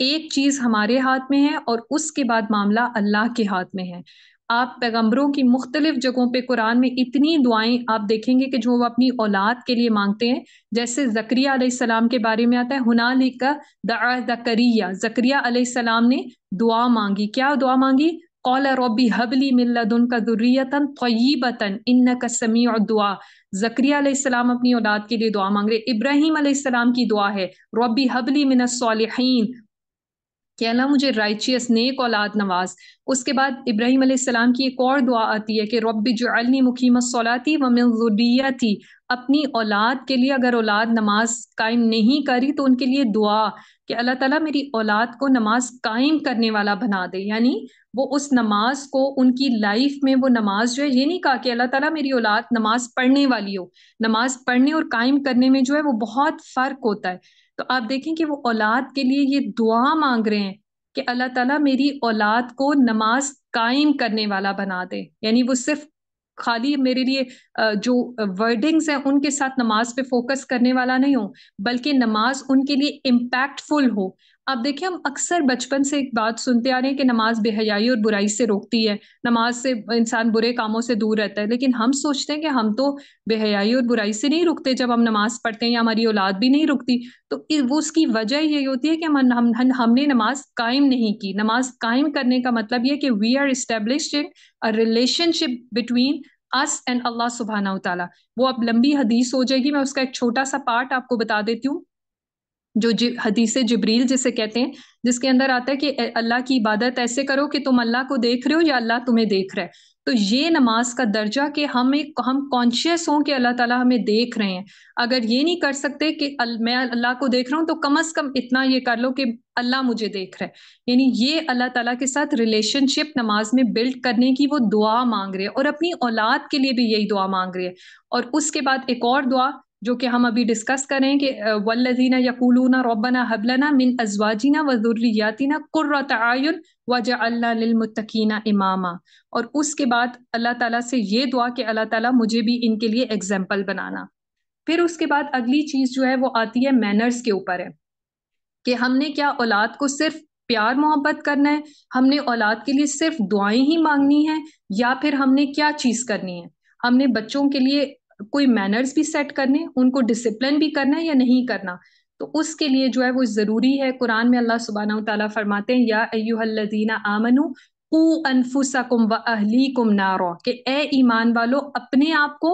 एक चीज हमारे हाथ में है और उसके बाद मामला अल्लाह के हाथ में है आप पैगम्बरों की मुख्तलिफ जगहों पे कुरान में इतनी दुआएं आप देखेंगे कि जो वो अपनी औलाद के लिए मांगते हैं जैसे जक्रिया के बारे में आता है हुनालिका लिखा दकरिया जक्रिया सलाम ने दुआ मांगी क्या दुआ मांगी कौल रबी हबली मिल्लदन का दुर्रियतन तयबतन इन का समी और दुआ जक्रियाम अपनी औलाद के लिए दुआ मांग रहे इब्राहिम आसमाम की दुआ है रबी हबली मिनसालहन कि अल्लाह मुझे राइचियस नेक औलाद नवाज उसके बाद इब्राहिम السلام की एक और दुआ आती है कि रब जल्नी मुकीम सौलाती ومن मिलती अपनी औलाद के लिए अगर औलाद नमाज कायम नहीं करी तो उनके लिए दुआ कि अल्लाह ताला मेरी औलाद को नमाज कायम करने वाला बना दे यानी वो उस नमाज को उनकी लाइफ में वो नमाज जो है ये नहीं कहा कि अल्लाह ताला मेरी औलाद नमाज पढ़ने वाली हो नमाज पढ़ने और कायम करने में जो है वो बहुत फ़र्क होता है तो आप देखें कि वो औलाद के लिए ये दुआ मांग रहे हैं कि अल्लाह ताला मेरी औलाद को नमाज कायम करने वाला बना दे यानी वो सिर्फ खाली मेरे लिए जो वर्डिंग्स हैं उनके साथ नमाज पे फोकस करने वाला नहीं हो बल्कि नमाज उनके लिए इम्पैक्टफुल हो आप देखिए हम अक्सर बचपन से एक बात सुनते आ रहे हैं कि नमाज बेहयाई और बुराई से रोकती है नमाज से इंसान बुरे कामों से दूर रहता है लेकिन हम सोचते हैं कि हम तो बेहयाई और बुराई से नहीं रुकते जब हम नमाज पढ़ते हैं या हमारी औलाद भी नहीं रुकती तो वो उसकी वजह यही होती है कि हम, हम हमने नमाज कायम नहीं की नमाज कायम करने का मतलब यह कि we are establish a relationship between us and Allah सुबहाना तला वो अब लंबी हदीस हो जाएगी मैं उसका एक छोटा सा पार्ट आपको बता देती हूँ जो हदीस जबरील जिसे कहते हैं जिसके अंदर आता है कि अल्लाह की इबादत ऐसे करो कि तुम अल्लाह को देख रहे हो या अल्लाह तुम्हें देख रहा है तो ये नमाज का दर्जा कि हम एक हम कॉन्शियस हों कि अल्लाह ताला हमें देख रहे हैं अगर ये नहीं कर सकते कि अल, मैं अल्लाह को देख रहा हूँ तो कम अज कम इतना ये कर लो कि अल्लाह मुझे देख रहा है यानी ये अल्लाह ताला के साथ रिलेशनशिप नमाज में बिल्ड करने की वो दुआ मांग रहे हैं और अपनी औलाद के लिए भी यही दुआ मांग रही है और उसके बाद एक और दुआ जो कि हम अभी डिस्कस करें कि वल्लजीना यकूलूना रब्बना हबलना मिन अजवाजिना व ज़ुर्रियातिना कुर्रत आयुन वजअल्ला लिलमुत्तकीना इमामा और उसके बाद अल्लाह ताला से ये दुआ कि अल्लाह ताला मुझे भी इनके लिए एग्जाम्पल बनाना फिर उसके बाद अगली चीज़ जो है वो आती है मैनर्स के ऊपर है कि हमने क्या औलाद को सिर्फ प्यार मोहब्बत करना है हमने औलाद के लिए सिर्फ दुआएं ही मांगनी है या फिर हमने क्या चीज़ करनी है हमने बच्चों के लिए कोई मैनर्स भी सेट करने उनको डिसिप्लिन भी करना है या नहीं करना तो उसके लिए जो है वो ज़रूरी है कुरान में अल्लाह सुबहाना तला फरमाते हैं या अयुहल्लजीना आमनु अनफुसकुम व कुम नारो के ए ईमान वालो अपने आप को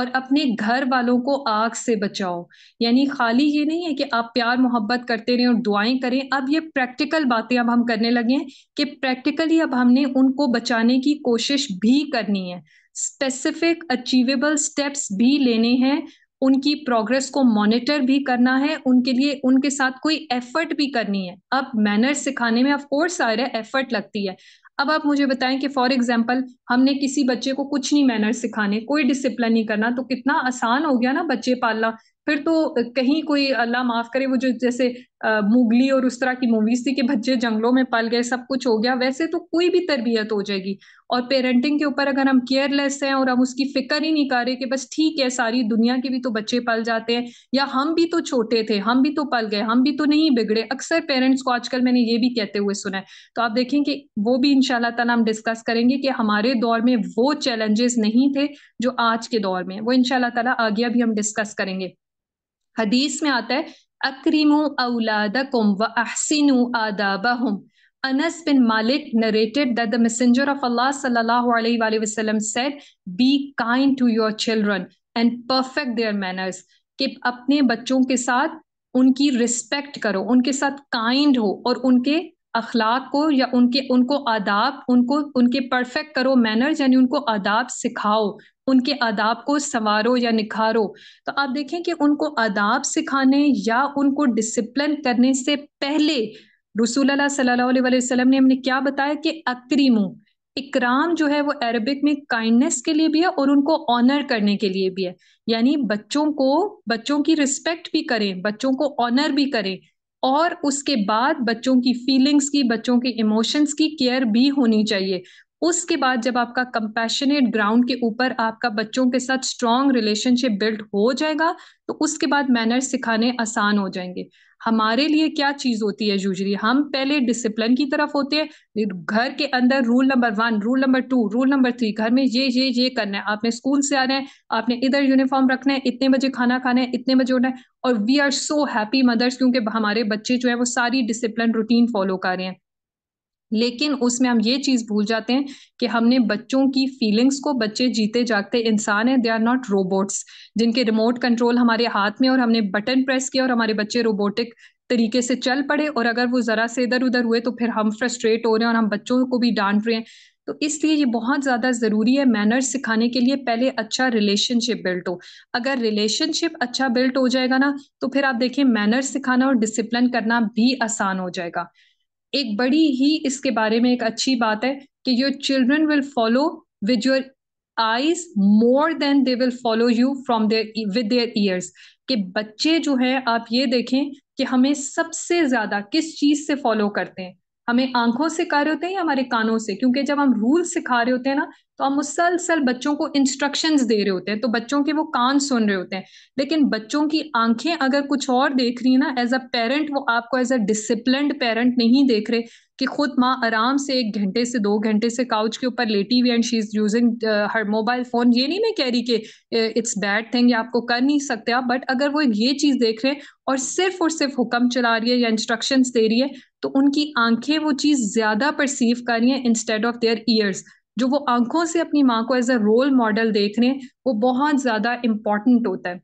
और अपने घर वालों को आग से बचाओ यानी खाली ये नहीं है कि आप प्यार मोहब्बत करते रहें और दुआएं करें अब ये प्रैक्टिकल बातें अब हम करने लगे हैं कि प्रैक्टिकली अब हमने उनको बचाने की कोशिश भी करनी है स्पेसिफिक अचीवेबल स्टेप्स भी लेने हैं उनकी प्रोग्रेस को मॉनिटर भी करना है उनके लिए उनके साथ कोई एफर्ट भी करनी है अब मैनर्स सिखाने में ऑफ कोर्स सारे एफर्ट लगती है अब आप मुझे बताएं कि फॉर एग्जाम्पल हमने किसी बच्चे को कुछ नहीं मैनर्स सिखाने कोई डिसिप्लिन नहीं करना तो कितना आसान हो गया ना बच्चे पालना फिर तो कहीं कोई अल्लाह माफ करे वो जो जैसे मुगली और उस तरह की मूवीज थी कि बच्चे जंगलों में पल गए सब कुछ हो गया वैसे तो कोई भी तरबियत हो जाएगी और पेरेंटिंग के ऊपर अगर हम केयरलेस हैं और हम उसकी फिक्र ही नहीं कर रहे कि बस ठीक है सारी दुनिया के भी तो बच्चे पल जाते हैं या हम भी तो छोटे थे हम भी तो पल गए हम भी तो नहीं बिगड़े अक्सर पेरेंट्स को आजकल मैंने ये भी कहते हुए सुना है तो आप देखें कि वो भी इनशाला तला हम डिस्कस करेंगे कि हमारे दौर में वो चैलेंजेस नहीं थे जो आज के दौर में वो इनशाला तला आगे भी हम डिस्कस करेंगे हदीस में आता है Akrimu awladakum wa ahsinu adabahum. Anas bin Malik narrated that the Messenger of Allah وسلم, said, Be kind to your children and perfect their manners. Keep अपने बच्चों के साथ उनकी रिस्पेक्ट करो उनके साथ काइंड हो और उनके अखलाक को या उनके उनको आदाब उनको उनके परफेक्ट करो मैनर्स यानी उनको आदाब सिखाओ उनके आदाब को संवारो या निखारो तो आप देखें कि उनको आदाब सिखाने या उनको डिसिप्लिन करने से पहले रसूल सल्लाम ने हमने क्या बताया कि अक्रीमो इकराम जो है वो अरबिक में काइंडनेस के लिए भी है और उनको ऑनर करने के लिए भी है यानी बच्चों को बच्चों की रिस्पेक्ट भी करें बच्चों को ऑनर भी करें और उसके बाद बच्चों की फीलिंग्स की बच्चों के इमोशंस की केयर भी होनी चाहिए उसके बाद जब आपका कंपैशनेट ग्राउंड के ऊपर आपका बच्चों के साथ स्ट्रॉन्ग रिलेशनशिप बिल्ड हो जाएगा तो उसके बाद मैनर्स सिखाने आसान हो जाएंगे हमारे लिए क्या चीज होती है यूजली हम पहले डिसिप्लिन की तरफ होते हैं घर के अंदर rule number one rule number two rule number three घर में ये ये ये करना है आपने स्कूल से आना है आपने इधर यूनिफॉर्म रखना है इतने बजे खाना खाना है इतने बजे उठना है और we are so happy mothers क्योंकि हमारे बच्चे जो है वो सारी डिसिप्लिन रूटीन फॉलो कर रहे हैं लेकिन उसमें हम ये चीज़ भूल जाते हैं कि हमने बच्चों की फीलिंग्स को बच्चे जीते जागते इंसान है दे आर नॉट रोबोट्स जिनके रिमोट कंट्रोल हमारे हाथ में और हमने बटन प्रेस किया और हमारे बच्चे रोबोटिक तरीके से चल पड़े और अगर वो ज़रा से इधर उधर हुए तो फिर हम फ्रस्ट्रेट हो रहे हैं और हम बच्चों को भी डांट रहे हैं तो इसलिए ये बहुत ज़्यादा ज़रूरी है मैनर्स सिखाने के लिए पहले अच्छा रिलेशनशिप बिल्ट हो अगर रिलेशनशिप अच्छा बिल्ट हो जाएगा ना तो फिर आप देखिए मैनर्स सिखाना और डिसिप्लिन करना भी आसान हो जाएगा एक बड़ी ही इसके बारे में एक अच्छी बात है कि your children will follow with your eyes more than they will follow you from their with their ears कि बच्चे जो है आप ये देखें कि हमें सबसे ज्यादा किस चीज से फॉलो करते हैं हमें आंखों से कर रहे होते हैं या हमारे कानों से क्योंकि जब हम रूल सिखा रहे होते हैं ना तो हम मुसलसल बच्चों को इंस्ट्रक्शन दे रहे होते हैं तो बच्चों के वो कान सुन रहे होते हैं लेकिन बच्चों की आंखें अगर कुछ और देख रही है ना एज अ पेरेंट वो आपको एज अ डिसिप्लिन पेरेंट नहीं देख रहे कि खुद माँ आराम से एक घंटे से दो घंटे से काउच के ऊपर लेटी हुई and she is using her mobile phone ये नहीं मैं कह रही कि इट्स बैड थिंग या आपको कर नहीं सकते आप बट अगर वो ये चीज़ देख रहे हैं और सिर्फ और सिर्फ हुक्म चला रही है या इंस्ट्रक्शंस दे रही है तो उनकी आंखें वो चीज़ ज़्यादा परसीव कर रही है इंस्टेड ऑफ देयर ईयर्स जो वो आंखों से अपनी माँ को एज अ रोल मॉडल देख रहे हैं वो बहुत ज़्यादा इंपॉर्टेंट होता है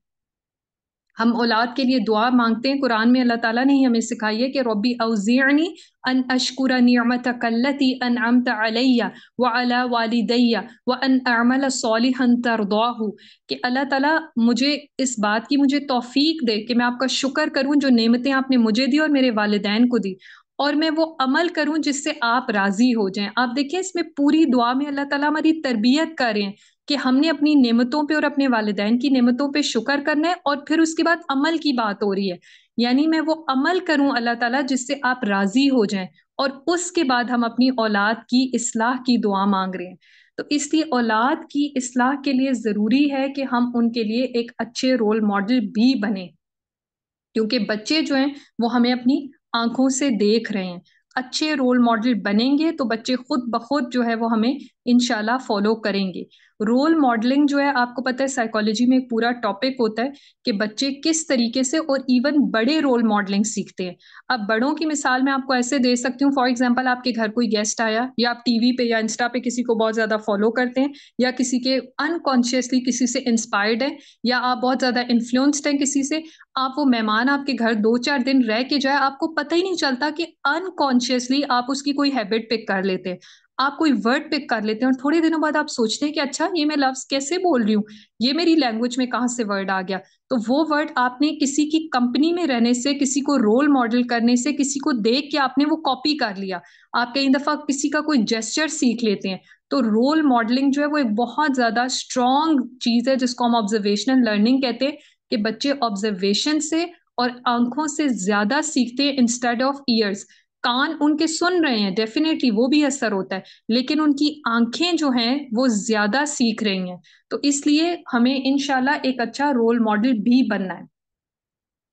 हम औलाद के लिए दुआ मांगते हैं कुरान में अल्लाह ताला ने ही हमें सिखाई है कि रबी अवज़ियनी अन अशकुर नियमत कल्लती अन अमत अलैया व अला वालिदैया व अन अमल सोलहन तरदाहू कि अल्लाह ताला मुझे इस बात की मुझे तौफीक दे कि मैं आपका शुक्र करूँ जो नेमतें आपने मुझे दी और मेरे वालदेन को दी और मैं वो अमल करूं जिससे आप राज़ी हो जाएं आप देखें इसमें पूरी दुआ में अल्लाह ताला हमारी तरबियत करें कि हमने अपनी नेमतों पे और अपने वालदेन की नेमतों पे शुक्र करना है और फिर उसके बाद अमल की बात हो रही है यानी मैं वो अमल करूं अल्लाह ताला जिससे आप राजी हो जाएं और उसके बाद हम अपनी औलाद की इसलाह की दुआ मांग रहे हैं तो इसलिए औलाद की इसलाह के लिए ज़रूरी है कि हम उनके लिए एक अच्छे रोल मॉडल भी बने क्योंकि बच्चे जो हैं वो हमें अपनी आंखों से देख रहे हैं अच्छे रोल मॉडल बनेंगे तो बच्चे खुद ब खुद जो है वो हमें इनशाला फॉलो करेंगे रोल मॉडलिंग जो है आपको पता है साइकोलॉजी में एक पूरा टॉपिक होता है कि बच्चे किस तरीके से और इवन बड़े रोल मॉडलिंग सीखते हैं अब बड़ों की मिसाल मैं आपको ऐसे दे सकती हूँ फॉर एग्जाम्पल आपके घर कोई गेस्ट आया या आप टीवी पे या इंस्टा पे किसी को बहुत ज्यादा फॉलो करते हैं या किसी के अनकॉन्शियसली किसी से इंस्पायर्ड है या आप बहुत ज्यादा इन्फ्लुएंस्ड हैं किसी से आप वो मेहमान आपके घर दो चार दिन रह के जाए आपको पता ही नहीं चलता कि अनकॉन्शियसली आप उसकी कोई हैबिट पिक कर लेते हैं आप कोई वर्ड पिक कर लेते हैं और थोड़े दिनों बाद आप सोचते हैं कि अच्छा ये मैं लफ्ज कैसे बोल रही हूँ ये मेरी लैंग्वेज में कहाँ से वर्ड आ गया तो वो वर्ड आपने किसी की कंपनी में रहने से किसी को रोल मॉडल करने से किसी को देख के आपने वो कॉपी कर लिया आप कई दफा किसी का कोई जेस्चर सीख लेते हैं तो रोल मॉडलिंग जो है वो एक बहुत ज्यादा स्ट्रॉन्ग चीज है जिसको हम ऑब्जर्वेशनल लर्निंग कहते हैं कि बच्चे ऑब्जर्वेशन से और आंखों से ज्यादा सीखते हैं इंस्टेड ऑफ ईयर्स कान उनके सुन रहे हैं डेफिनेटली वो भी असर होता है लेकिन उनकी आंखें जो हैं वो ज्यादा सीख रही हैं तो इसलिए हमें इनशाला एक अच्छा रोल मॉडल भी बनना है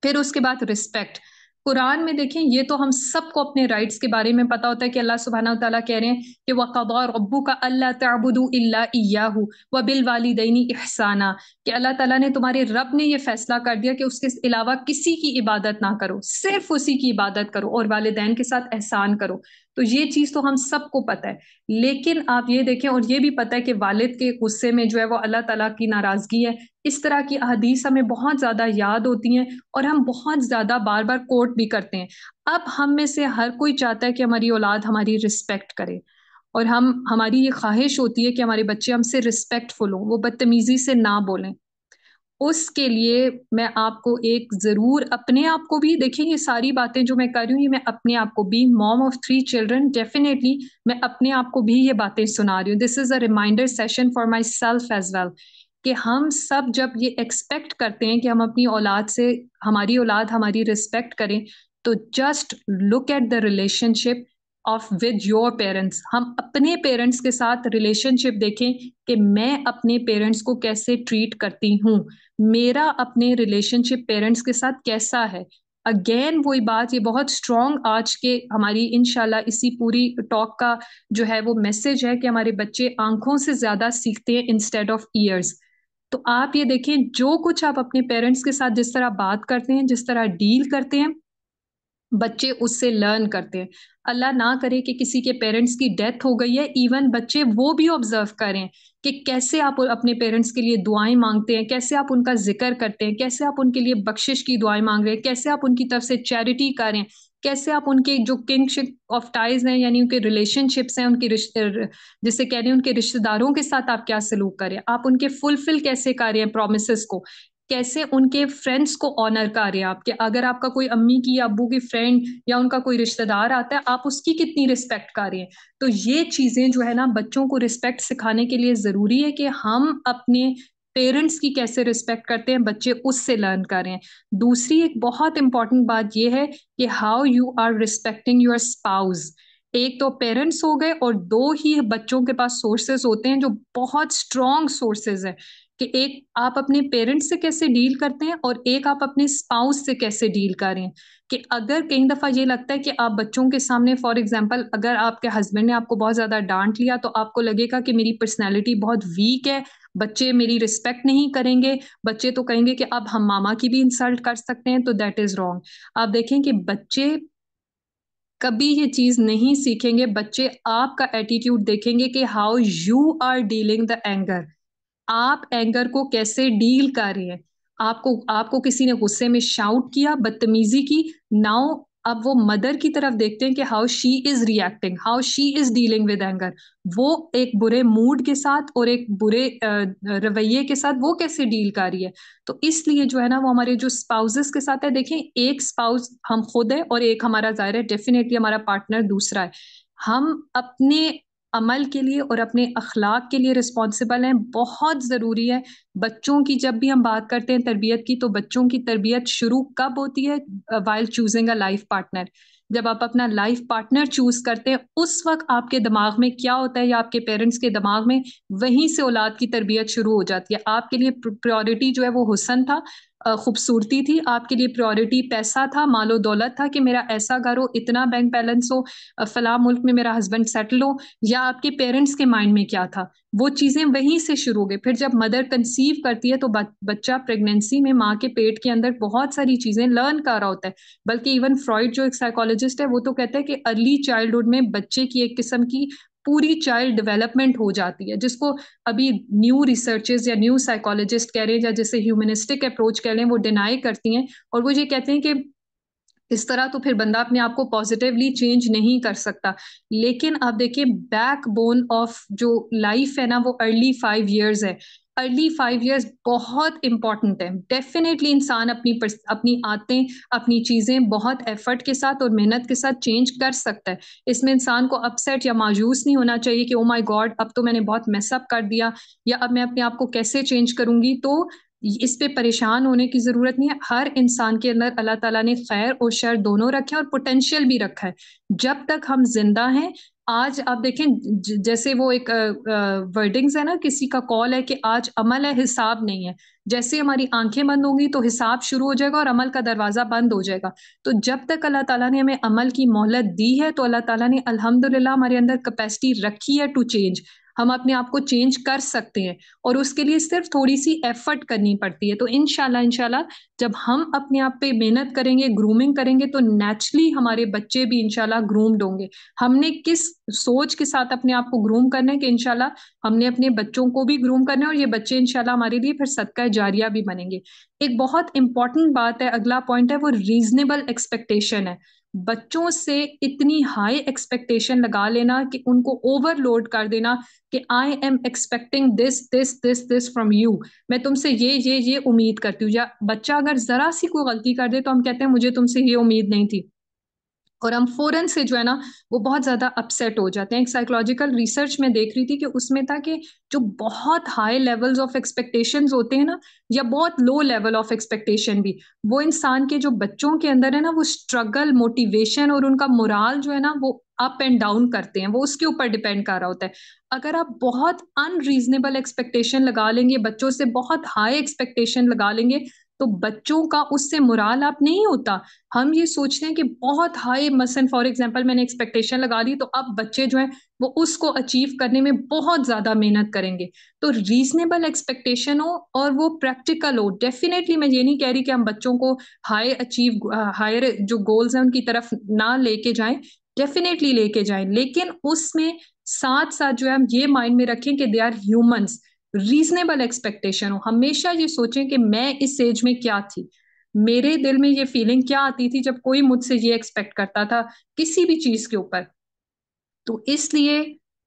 फिर उसके बाद रिस्पेक्ट कुरान में देखें ये तो हम सबको अपने राइट्स के बारे में पता होता है कि अल्लाह सुबहाना तला कह रहे हैं कि वह और अबू का अल्लाह तबुदू अल्लाह व बिल वालदेनी एहसाना कि अल्लाह तला ने तुम्हारे रब ने यह फैसला कर दिया कि उसके अलावा किसी की इबादत ना करो सिर्फ उसी की इबादत करो और वालदेन के साथ एहसान करो तो ये चीज तो हम सबको पता है लेकिन आप ये देखें और ये भी पता है कि वालिद के गुस्से में जो है वो अल्लाह तला की नाराजगी है इस तरह की अहदीस हमें बहुत ज़्यादा याद होती हैं और हम बहुत ज़्यादा बार बार कोर्ट भी करते हैं अब हम में से हर कोई चाहता है कि हमारी औलाद हमारी रिस्पेक्ट करे और हम हमारी ये ख्वाहिश होती है कि हमारे बच्चे हमसे रिस्पेक्टफुल हों वो बदतमीज़ी से ना बोलें उसके लिए मैं आपको एक ज़रूर अपने आप को भी देखिए ये सारी बातें जो मैं कर रही हूँ ये मैं अपने आप को भी mom of three children definitely मैं अपने आप को भी ये बातें सुना रही हूँ this is a reminder session for myself as well कि हम सब जब ये एक्सपेक्ट करते हैं कि हम अपनी औलाद से हमारी औलाद हमारी रिस्पेक्ट करें तो just look at the relationship of with your parents हम अपने पेरेंट्स के साथ रिलेशनशिप देखें कि मैं अपने पेरेंट्स को कैसे ट्रीट करती हूँ मेरा अपने रिलेशनशिप पेरेंट्स के साथ कैसा है अगेन वही बात ये बहुत स्ट्रॉन्ग आज के हमारी इनशाला इसी पूरी टॉक का जो है वो मैसेज है कि हमारे बच्चे आंखों से ज़्यादा सीखते हैं इंस्टेड ऑफ ईयर्स तो आप ये देखें जो कुछ आप अपने पेरेंट्स के साथ जिस तरह बात करते हैं जिस तरह डील करते हैं बच्चे उससे लर्न करते हैं अल्लाह ना करे कि किसी के पेरेंट्स की डेथ हो गई है इवन बच्चे वो भी ऑब्जर्व करें कि कैसे आप अपने पेरेंट्स के लिए दुआएं मांगते हैं कैसे आप उनका जिक्र करते हैं कैसे आप उनके लिए बख्शिश की दुआएं मांग रहे हैं कैसे आप उनकी तरफ से चैरिटी करें कैसे आप उनके जो किंगशिप ऑफ टाइज हैं यानी उनके रिलेशनशिप्स हैं उनके रिश्ते जिसे कह रहे हैं उनके रिश्तेदारों के साथ आप क्या सलूक करें आप उनके फुलफिल कैसे कर रहे हैं प्रोमिस को कैसे उनके फ्रेंड्स को ऑनर कर रहे हैं आपके अगर आपका कोई अम्मी की या अबू की फ्रेंड या उनका कोई रिश्तेदार आता है आप उसकी कितनी रिस्पेक्ट कर रहे हैं तो ये चीज़ें जो है ना बच्चों को रिस्पेक्ट सिखाने के लिए ज़रूरी है कि हम अपने पेरेंट्स की कैसे रिस्पेक्ट करते हैं बच्चे उससे लर्न कर रहे हैं दूसरी एक बहुत इंपॉर्टेंट बात यह है कि how you are respecting your spouse एक तो पेरेंट्स हो गए और दो ही बच्चों के पास सोर्सेज होते हैं जो बहुत स्ट्रॉन्ग सोर्सेज हैं कि एक आप अपने पेरेंट्स से कैसे डील करते हैं और एक आप अपने स्पाउस से कैसे डील करें कि अगर कई दफ़ा ये लगता है कि आप बच्चों के सामने फॉर एग्जांपल अगर आपके हस्बैंड ने आपको बहुत ज़्यादा डांट लिया तो आपको लगेगा कि मेरी पर्सनैलिटी बहुत वीक है बच्चे मेरी रिस्पेक्ट नहीं करेंगे बच्चे तो कहेंगे कि अब हम मामा की भी इंसल्ट कर सकते हैं तो दैट इज़ रॉन्ग आप देखें कि बच्चे कभी ये चीज़ नहीं सीखेंगे बच्चे आपका एटीट्यूड देखेंगे कि how you are dealing the anger आप एंगर को कैसे डील कर रहे हैं आपको आपको किसी ने गुस्से में शाउट किया बदतमीजी की नाउ अब वो मदर की तरफ देखते हैं कि how she is reacting how she is dealing with anger वो एक बुरे मूड के साथ और एक बुरे रवैये के साथ वो कैसे डील कर रही है तो इसलिए जो है ना वो हमारे जो स्पाउजेस के साथ है देखें एक स्पाउस हम खुद है और एक हमारा जाहिर है डेफिनेटली हमारा पार्टनर दूसरा है हम अपने अमल के लिए और अपने अखलाक के लिए रिस्पॉन्सिबल हैं बहुत ज़रूरी है बच्चों की जब भी हम बात करते हैं तरबियत की तो बच्चों की तरबियत शुरू कब होती है while choosing a life partner जब आप अपना लाइफ पार्टनर चूज करते हैं उस वक्त आपके दिमाग में क्या होता है या आपके पेरेंट्स के दिमाग में वहीं से औलाद की तरबियत शुरू हो जाती है आपके लिए प्रायोरिटी जो है वो हुसन था खूबसूरती थी आपके लिए प्रायोरिटी पैसा था मालो दौलत था कि मेरा ऐसा घर हो इतना बैंक बैलेंस हो फला मुल्क में मेरा हस्बैंड सेटल हो या आपके पेरेंट्स के माइंड में क्या था वो चीज़ें वहीं से शुरू हो गई फिर जब मदर कंसीव करती है तो बच्चा प्रेगनेंसी में माँ के पेट के अंदर बहुत सारी चीज़ें लर्न कर रहा होता है बल्कि इवन फ्रॉइड जो एक साइकोलॉजिस्ट है वो तो कहता है कि अर्ली चाइल्डहुड में बच्चे की एक किस्म की पूरी चाइल्ड डेवलपमेंट हो जाती है जिसको अभी न्यू रिसर्चेस या न्यू साइकोलॉजिस्ट कह रहे हैं या जैसे ह्यूमनिस्टिक अप्रोच कह रहे हैं वो डिनाई करती हैं और वो ये कहते हैं कि इस तरह तो फिर बंदा अपने आप को पॉजिटिवली चेंज नहीं कर सकता लेकिन आप देखिए बैकबोन ऑफ जो लाइफ है ना वो अर्ली फाइव ईयर्स है अर्ली फाइव ईयर्स बहुत इंपॉर्टेंट है डेफिनेटली इंसान अपनी अपनी आते अपनी चीज़ें बहुत एफर्ट के साथ और मेहनत के साथ चेंज कर सकता है इसमें इंसान को अपसेट या मायूस नहीं होना चाहिए कि ओ माई गॉड अब तो मैंने बहुत मेसअप कर दिया या अब मैं अपने आप को कैसे चेंज करूँगी तो इस पे परेशान होने की ज़रूरत नहीं है हर इंसान के अंदर अल्लाह ताला ने खैर और शर दोनों रखे और पोटेंशियल भी रखा है जब तक हम जिंदा हैं आज आप देखें जैसे वो एक वर्डिंग्स है ना किसी का कॉल है कि आज अमल है हिसाब नहीं है जैसे हमारी आंखें बंद होंगी तो हिसाब शुरू हो जाएगा और अमल का दरवाज़ा बंद हो जाएगा तो जब तक अल्लाह ताला ने हमें अमल की मोहलत दी है तो अल्लाह ताला ने अल्हम्दुलिल्लाह हमारे अंदर कैपेसिटी रखी है टू चेंज हम अपने आप को चेंज कर सकते हैं और उसके लिए सिर्फ थोड़ी सी एफर्ट करनी पड़ती है तो इनशाला इनशाला जब हम अपने आप पे मेहनत करेंगे ग्रूमिंग करेंगे तो नेचुरली हमारे बच्चे भी इनशाला ग्रूम्ड होंगे हमने किस सोच के साथ अपने आप को ग्रूम करना है कि इनशाला हमने अपने बच्चों को भी ग्रूम करना है और ये बच्चे इनशाला हमारे लिए फिर सदका जारिया भी बनेंगे एक बहुत इंपॉर्टेंट बात है अगला पॉइंट है वो रीजनेबल एक्सपेक्टेशन है बच्चों से इतनी हाई एक्सपेक्टेशन लगा लेना कि उनको ओवरलोड कर देना कि I am expecting this this this this from you मैं तुमसे ये ये ये उम्मीद करती हूँ या बच्चा अगर ज़रा सी कोई गलती कर दे तो हम कहते हैं मुझे तुमसे ये उम्मीद नहीं थी और हम फ़ौरन से जो है ना वो बहुत ज़्यादा अपसेट हो जाते हैं एक साइकोलॉजिकल रिसर्च में देख रही थी कि उसमें था कि जो बहुत हाई लेवल्स ऑफ एक्सपेक्टेशंस होते हैं ना या बहुत लो लेवल ऑफ एक्सपेक्टेशन भी वो इंसान के जो बच्चों के अंदर है ना वो स्ट्रगल मोटिवेशन और उनका मोराल जो है ना वो अप एंड डाउन करते हैं वो उसके ऊपर डिपेंड कर रहा होता है अगर आप बहुत अनरीजनेबल एक्सपेक्टेशन लगा लेंगे बच्चों से बहुत हाई एक्सपेक्टेशन लगा लेंगे तो बच्चों का उससे मुराल आप नहीं होता हम ये सोचते हैं कि बहुत हाई मसन फॉर एग्जाम्पल मैंने एक्सपेक्टेशन लगा दी तो अब बच्चे जो हैं वो उसको अचीव करने में बहुत ज़्यादा मेहनत करेंगे तो रीजनेबल एक्सपेक्टेशन हो और वो प्रैक्टिकल हो डेफिनेटली मैं ये नहीं कह रही कि हम बच्चों को हाई अचीव हायर जो गोल्स हैं उनकी तरफ ना लेके जाएं डेफिनेटली लेके जाएं लेकिन उसमें साथ साथ जो है हम ये माइंड में रखें कि they are humans reasonable expectation हो हमेशा ये सोचें कि मैं इस एज में क्या थी मेरे दिल में ये फीलिंग क्या आती थी जब कोई मुझसे ये एक्सपेक्ट करता था किसी भी चीज के ऊपर तो इसलिए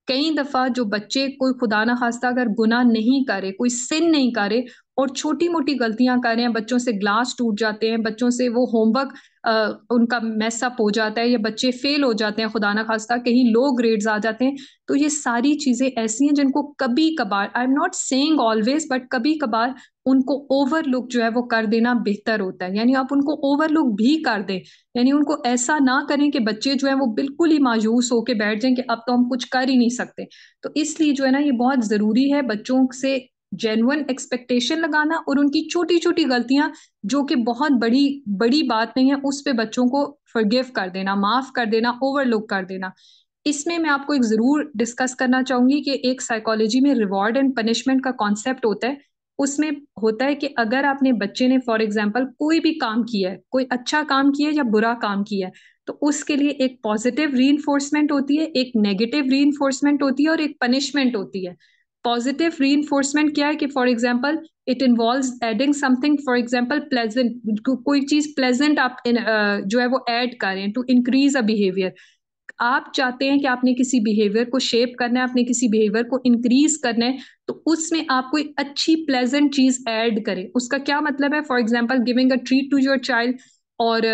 कई दफा जो बच्चे कोई खुदा ना खास्ता अगर गुना नहीं करे कोई सिन नहीं करे और छोटी मोटी गलतियां करें बच्चों से ग्लास टूट जाते हैं बच्चों से वो होमवर्क उनका मैसअप हो जाता है या बच्चे फेल हो जाते हैं खुदा ना खास्ता कहीं लो ग्रेड्स आ जाते हैं तो ये सारी चीज़ें ऐसी हैं जिनको कभी कभार I am not saying always but कभी कभार उनको ओवरलुक जो है वो कर देना बेहतर होता है यानी आप उनको ओवरलुक भी कर दें यानी उनको ऐसा ना करें कि बच्चे जो है वो बिल्कुल ही मायूस होके बैठ जाएं कि अब तो हम कुछ कर ही नहीं सकते तो इसलिए जो है ना ये बहुत ज़रूरी है बच्चों से जेनुअन एक्सपेक्टेशन लगाना और उनकी छोटी छोटी गलतियां जो कि बहुत बड़ी बड़ी बात नहीं है उस पर बच्चों को फर्गिव कर देना माफ कर देना ओवरलुक कर देना इसमें मैं आपको एक ज़रूर डिस्कस करना चाहूंगी कि एक साइकोलॉजी में रिवॉर्ड एंड पनिशमेंट का कॉन्सेप्ट होता है उसमें होता है कि अगर आपने बच्चे ने फॉर एग्जाम्पल कोई भी काम किया है कोई अच्छा काम किया है या बुरा काम किया है तो उसके लिए एक पॉजिटिव री होती है एक नेगेटिव री होती है और एक पनिशमेंट होती है पॉजिटिव री इन्फोर्समेंट क्या है कि for example it involve adding something for example pleasant कोई चीज प्लेजेंट आप in, uh, जो है वो एड करें टू इंक्रीज अ बिहेवियर आप चाहते हैं कि आपने किसी बिहेवियर को शेप करना है आपने किसी बिहेवियर को इंक्रीज करना है तो उसमें आप कोई अच्छी प्लेजेंट चीज ऐड करें उसका क्या मतलब है for example giving a treat to your child और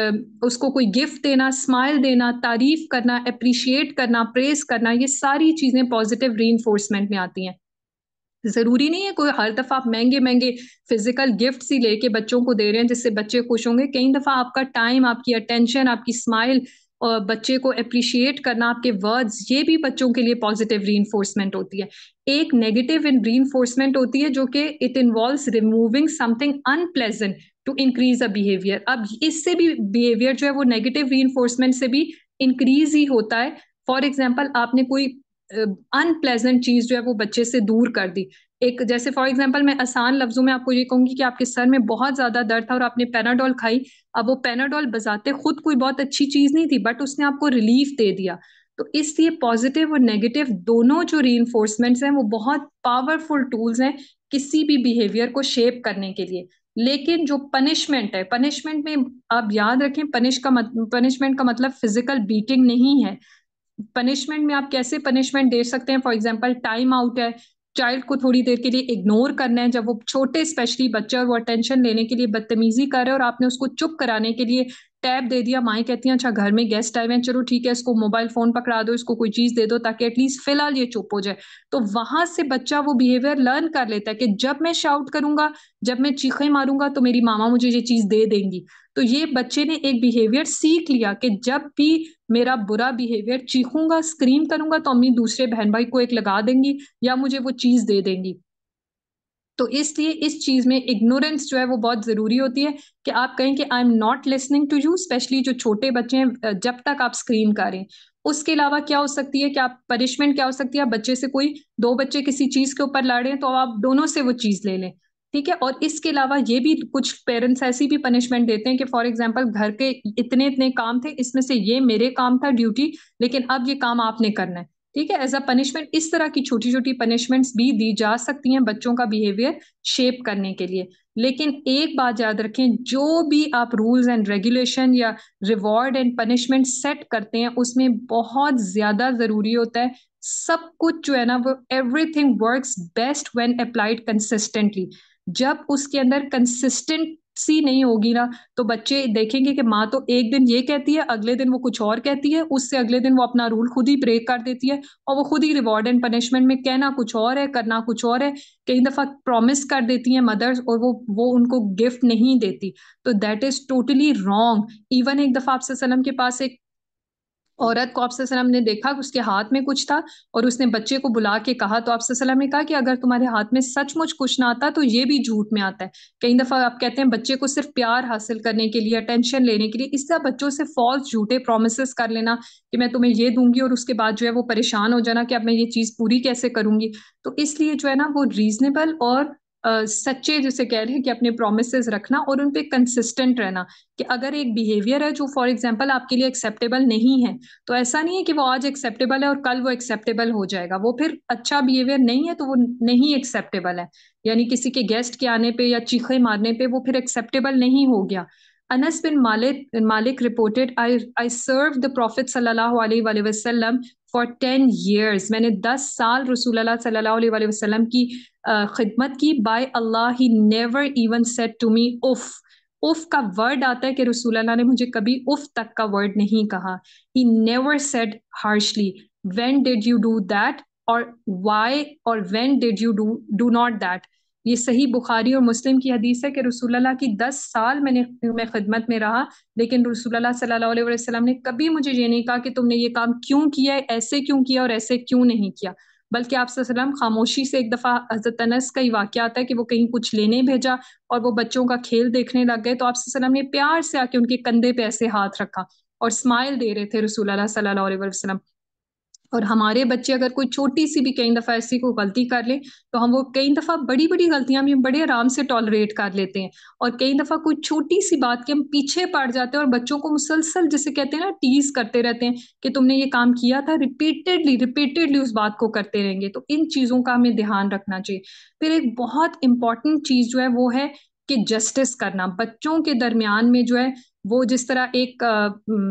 उसको कोई गिफ्ट देना स्माइल देना तारीफ करना अप्रिशिएट करना प्रेस करना ये सारी चीज़ें पॉजिटिव री में आती हैं ज़रूरी नहीं है कोई हर दफ़ा आप महंगे महंगे फिजिकल गिफ्ट्स ही लेके बच्चों को दे रहे हैं जिससे बच्चे खुश होंगे कई दफ़ा आपका टाइम आपकी अटेंशन आपकी स्माइल और बच्चे को अप्रिशिएट करना आपके वर्ड्स ये भी बच्चों के लिए पॉजिटिव री होती है एक नेगेटिव इन री होती है जो कि it involve removing something unpleasant to increase a behaviour अब इससे भी बिहेवियर जो है वो नेगेटिव री से भी इंक्रीज ही होता है फॉर एग्जाम्पल आपने कोई अनप्लेजेंट चीज जो है वो बच्चे से दूर कर दी एक जैसे फॉर एग्जाम्पल मैं आसान लफ्जों में आपको ये कहूंगी कि आपके सर में बहुत ज्यादा दर्द था और आपने पेनाडोल खाई अब वो पेनाडोल बजाते खुद कोई बहुत अच्छी चीज नहीं थी बट उसने आपको रिलीफ दे दिया तो इसलिए पॉजिटिव और नेगेटिव दोनों जो री हैं वो बहुत पावरफुल टूल्स हैं किसी भी बिहेवियर को शेप करने के लिए लेकिन जो पनिशमेंट है पनिशमेंट में आप याद रखें पनिश का मत, पनिशमेंट का मतलब फिजिकल बीटिंग नहीं है पनिशमेंट में आप कैसे पनिशमेंट दे सकते हैं फॉर एग्जाम्पल टाइम आउट है चाइल्ड को थोड़ी देर के लिए इग्नोर करना है जब वो छोटे स्पेशली बच्चे और वो अटेंशन लेने के लिए बदतमीजी कर रहे हैं और आपने उसको चुप कराने के लिए टैब दे दिया माएँ कहती हैं अच्छा घर में गेस्ट आए हुए हैं चलो ठीक है इसको मोबाइल फ़ोन पकड़ा दो इसको कोई चीज़ दे दो ताकि एटलीस्ट फिलहाल ये चुप हो जाए तो वहाँ से बच्चा वो बिहेवियर लर्न कर लेता है कि जब मैं शाउट करूंगा जब मैं चीखें मारूंगा तो मेरी मामा मुझे ये चीज़ दे देंगी तो ये बच्चे ने एक बिहेवियर सीख लिया कि जब भी मेरा बुरा बिहेवियर चीखूंगा स्क्रीम करूंगा तो अम्मी दूसरे बहन भाई को एक लगा देंगी या मुझे वो चीज़ दे देंगी तो इसलिए इस चीज़ में इग्नोरेंस जो है वो बहुत ज़रूरी होती है कि आप कहें कि I am not listening to you specially जो छोटे बच्चे हैं जब तक आप स्क्रीन करें उसके अलावा क्या हो सकती है कि आप पनिशमेंट क्या हो सकती है बच्चे से कोई दो बच्चे किसी चीज़ के ऊपर लड़ रहे हैं तो आप दोनों से वो चीज़ ले लें ठीक है और इसके अलावा ये भी कुछ पेरेंट्स ऐसी भी पनिशमेंट देते हैं कि फॉर एग्जाम्पल घर के इतने इतने काम थे इसमें से ये मेरे काम था ड्यूटी लेकिन अब ये काम आपने करना है ठीक है एज अ पनिशमेंट इस तरह की छोटी छोटी पनिशमेंट्स भी दी जा सकती हैं बच्चों का बिहेवियर शेप करने के लिए लेकिन एक बात याद रखें जो भी आप रूल्स एंड रेगुलेशन या रिवॉर्ड एंड पनिशमेंट सेट करते हैं उसमें बहुत ज़्यादा ज़रूरी होता है सब कुछ जो है ना वो everything works best when applied consistently जब उसके अंदर कंसिस्टेंट सी नहीं होगी ना तो बच्चे देखेंगे कि माँ तो एक दिन ये कहती है अगले दिन वो कुछ और कहती है उससे अगले दिन वो अपना रूल खुद ही ब्रेक कर देती है और वो खुद ही रिवॉर्ड एंड पनिशमेंट में कहना कुछ और है करना कुछ और है कई दफ़ा प्रॉमिस कर देती हैं मदर्स और वो वो उनको गिफ्ट नहीं देती तो that is totally wrong even एक दफ़ा आपसे सलम के पास एक औरत को आपसे सलाम ने देखा उसके हाथ में कुछ था और उसने बच्चे को बुला के कहा तो आपसे सलाम ने कहा कि अगर तुम्हारे हाथ में सचमुच कुछ ना आता तो ये भी झूठ में आता है कई दफा आप कहते हैं बच्चे को सिर्फ प्यार हासिल करने के लिए अटेंशन लेने के लिए इस तरह बच्चों से फॉल्स झूठे प्रोमिस कर लेना कि मैं तुम्हें ये दूंगी और उसके बाद जो है वो परेशान हो जाना कि अब मैं ये चीज पूरी कैसे करूंगी तो इसलिए जो है ना वो रीजनेबल और सच्चे जिसे कह रहे हैं कि अपने प्रोमिस रखना और उन पर कंसिस्टेंट रहना कि अगर एक बिहेवियर है जो फॉर एग्जाम्पल आपके लिए एक्सेप्टेबल नहीं है तो ऐसा नहीं है कि वो आज एक्सेप्टेबल है और कल वो एक्सेप्टेबल हो जाएगा वो फिर अच्छा बिहेवियर नहीं है तो वो नहीं एक्सेप्टेबल है यानी किसी के गेस्ट के आने पर या चीखे मारने पर वो फिर एक्सेप्टेबल नहीं हो गया Anas bin Malik Malik reported I I serve the Prophet sallallahu alaihi for ten years मैंने दस साल रसूल सल्ला वसलम की खिदमत की by Allah he never even said to me उफ़ उफ का वर्ड आता है कि अल्लाह ने मुझे कभी उफ तक का वर्ड नहीं कहा he never said harshly when did you do that और वाई और when did you do do not that ये सही बुखारी और मुस्लिम की हदीस है कि रसूलल्लाह की दस साल मैंने मैं खिदमत में रहा लेकिन रसूलल्लाह सल्लल्लाहु अलैहि वसल्लम ने कभी मुझे ये नहीं कहा कि तुमने ये काम क्यों किया ऐसे क्यों किया और ऐसे क्यों नहीं किया बल्कि आप खामोशी से एक दफ़ा हज़रत अनस का ही वाक़ आता है कि वो कहीं कुछ लेने भेजा और वो बच्चों का खेल देखने लग गए तो आप ने प्यार से आके उनके कंधे पे ऐसे हाथ रखा और स्माइल दे रहे थे रसूल सल्लल्लाहु अलैहि वसल्लम और हमारे बच्चे अगर कोई छोटी सी भी कई दफ़ा ऐसी कोई गलती कर ले तो हम वो कई दफ़ा बड़ी बड़ी गलतियां भी हम बड़े आराम से टॉलरेट कर लेते हैं और कई दफ़ा कोई छोटी सी बात के हम पीछे पड़ जाते हैं और बच्चों को मुसलसल जैसे कहते हैं ना टीज करते रहते हैं कि तुमने ये काम किया था रिपीटेडली रिपीटेडली उस बात को करते रहेंगे तो इन चीज़ों का हमें ध्यान रखना चाहिए फिर एक बहुत इंपॉर्टेंट चीज़ जो है वो है कि जस्टिस करना बच्चों के दरमियान में जो है वो जिस तरह एक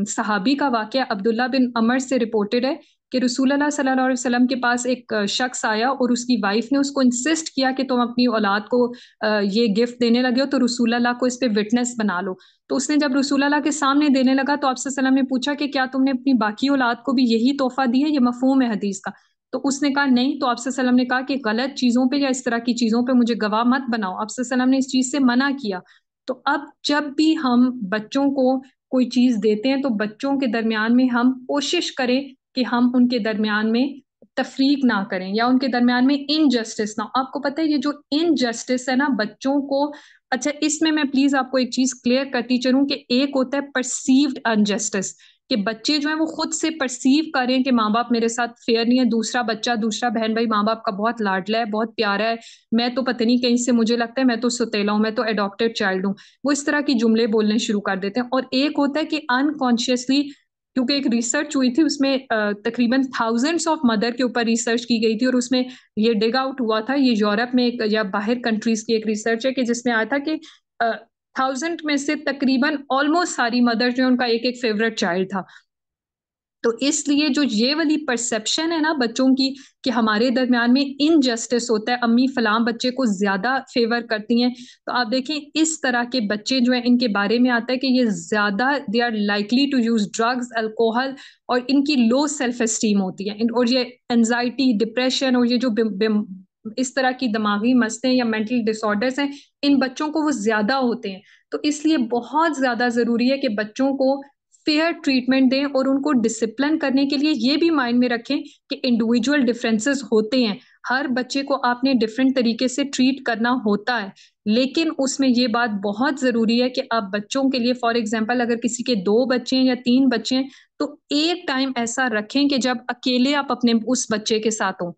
सहाबी का वाक्य अब्दुल्ला बिन अमर से रिपोर्टेड है कि रसूल सल्लल्लाहु अलैहि वसल्लम के पास एक शख्स आया और उसकी वाइफ ने उसको इंसिस्ट किया कि तुम अपनी औलाद को ये गिफ्ट देने लगे हो तो अल्लाह को इस पर विटनेस बना लो तो उसने जब अल्लाह के सामने देने लगा तो आपसे वसल्लम ने पूछा कि क्या तुमने अपनी बाकी औलाद को भी यही तोहफा दिया है ये मफहूम है हदीस का तो उसने कहा नहीं तो आपसे वसल्लम ने कहा कि गलत चीज़ों पर या इस तरह की चीज़ों पर मुझे गवाह मत बनाओ आपसे वसल्लम ने इस चीज़ से मना किया तो अब जब भी हम बच्चों को कोई चीज़ देते हैं तो बच्चों के दरमियान में हम कोशिश करें कि हम उनके दरमियान में तफरीक ना करें या उनके दरमियान में इनजस्टिस ना आपको पता है ये जो इनजस्टिस है ना बच्चों को अच्छा इसमें मैं प्लीज आपको एक चीज क्लियर करती चलूँ कि एक होता है परसीव्ड अनजस्टिस कि बच्चे जो है वो खुद से परसीव करें कि माँ बाप मेरे साथ फेयर नहीं है दूसरा बच्चा दूसरा बहन भाई माँ बाप का बहुत लाडला है बहुत प्यारा है मैं तो पता नहीं कहीं से मुझे लगता है मैं तो सुतेला हूँ मैं तो एडॉप्टेड चाइल्ड हूँ वो इस तरह की जुमले बोलने शुरू कर देते हैं और एक होता है कि अनकॉन्शियसली क्योंकि एक रिसर्च हुई थी उसमें तकरीबन थाउजेंड्स ऑफ मदर के ऊपर रिसर्च की गई थी और उसमें ये डिग आउट हुआ था ये यूरोप में एक या बाहर कंट्रीज की एक रिसर्च है कि जिसमें आया था कि थाउजेंड में से तकरीबन ऑलमोस्ट सारी मदर जो है उनका एक एक फेवरेट चाइल्ड था तो इसलिए जो ये वाली परसेप्शन है ना बच्चों की कि हमारे दरमियान में इनजस्टिस होता है अम्मी फलाम बच्चे को ज़्यादा फेवर करती हैं तो आप देखें इस तरह के बच्चे जो हैं इनके बारे में आता है कि ये ज़्यादा they are likely to use drugs alcohol और इनकी लो सेल्फ इस्टीम होती है और ये एनजाइटी डिप्रेशन और ये जो बिम, बिम, इस तरह की दिमागी मस्तें या मेंटल डिसऑर्डर्स हैं इन बच्चों को वो ज़्यादा होते हैं तो इसलिए बहुत ज़्यादा ज़रूरी है कि बच्चों को फेयर ट्रीटमेंट दें और उनको डिसिप्लिन करने के लिए ये भी माइंड में रखें कि इंडिविजुअल डिफरेंसेस होते हैं हर बच्चे को आपने डिफरेंट तरीके से ट्रीट करना होता है लेकिन उसमें ये बात बहुत ज़रूरी है कि आप बच्चों के लिए फॉर एग्जांपल अगर किसी के दो बच्चे हैं या तीन बच्चे हैं तो एक टाइम ऐसा रखें कि जब अकेले आप अपने उस बच्चे के साथ हों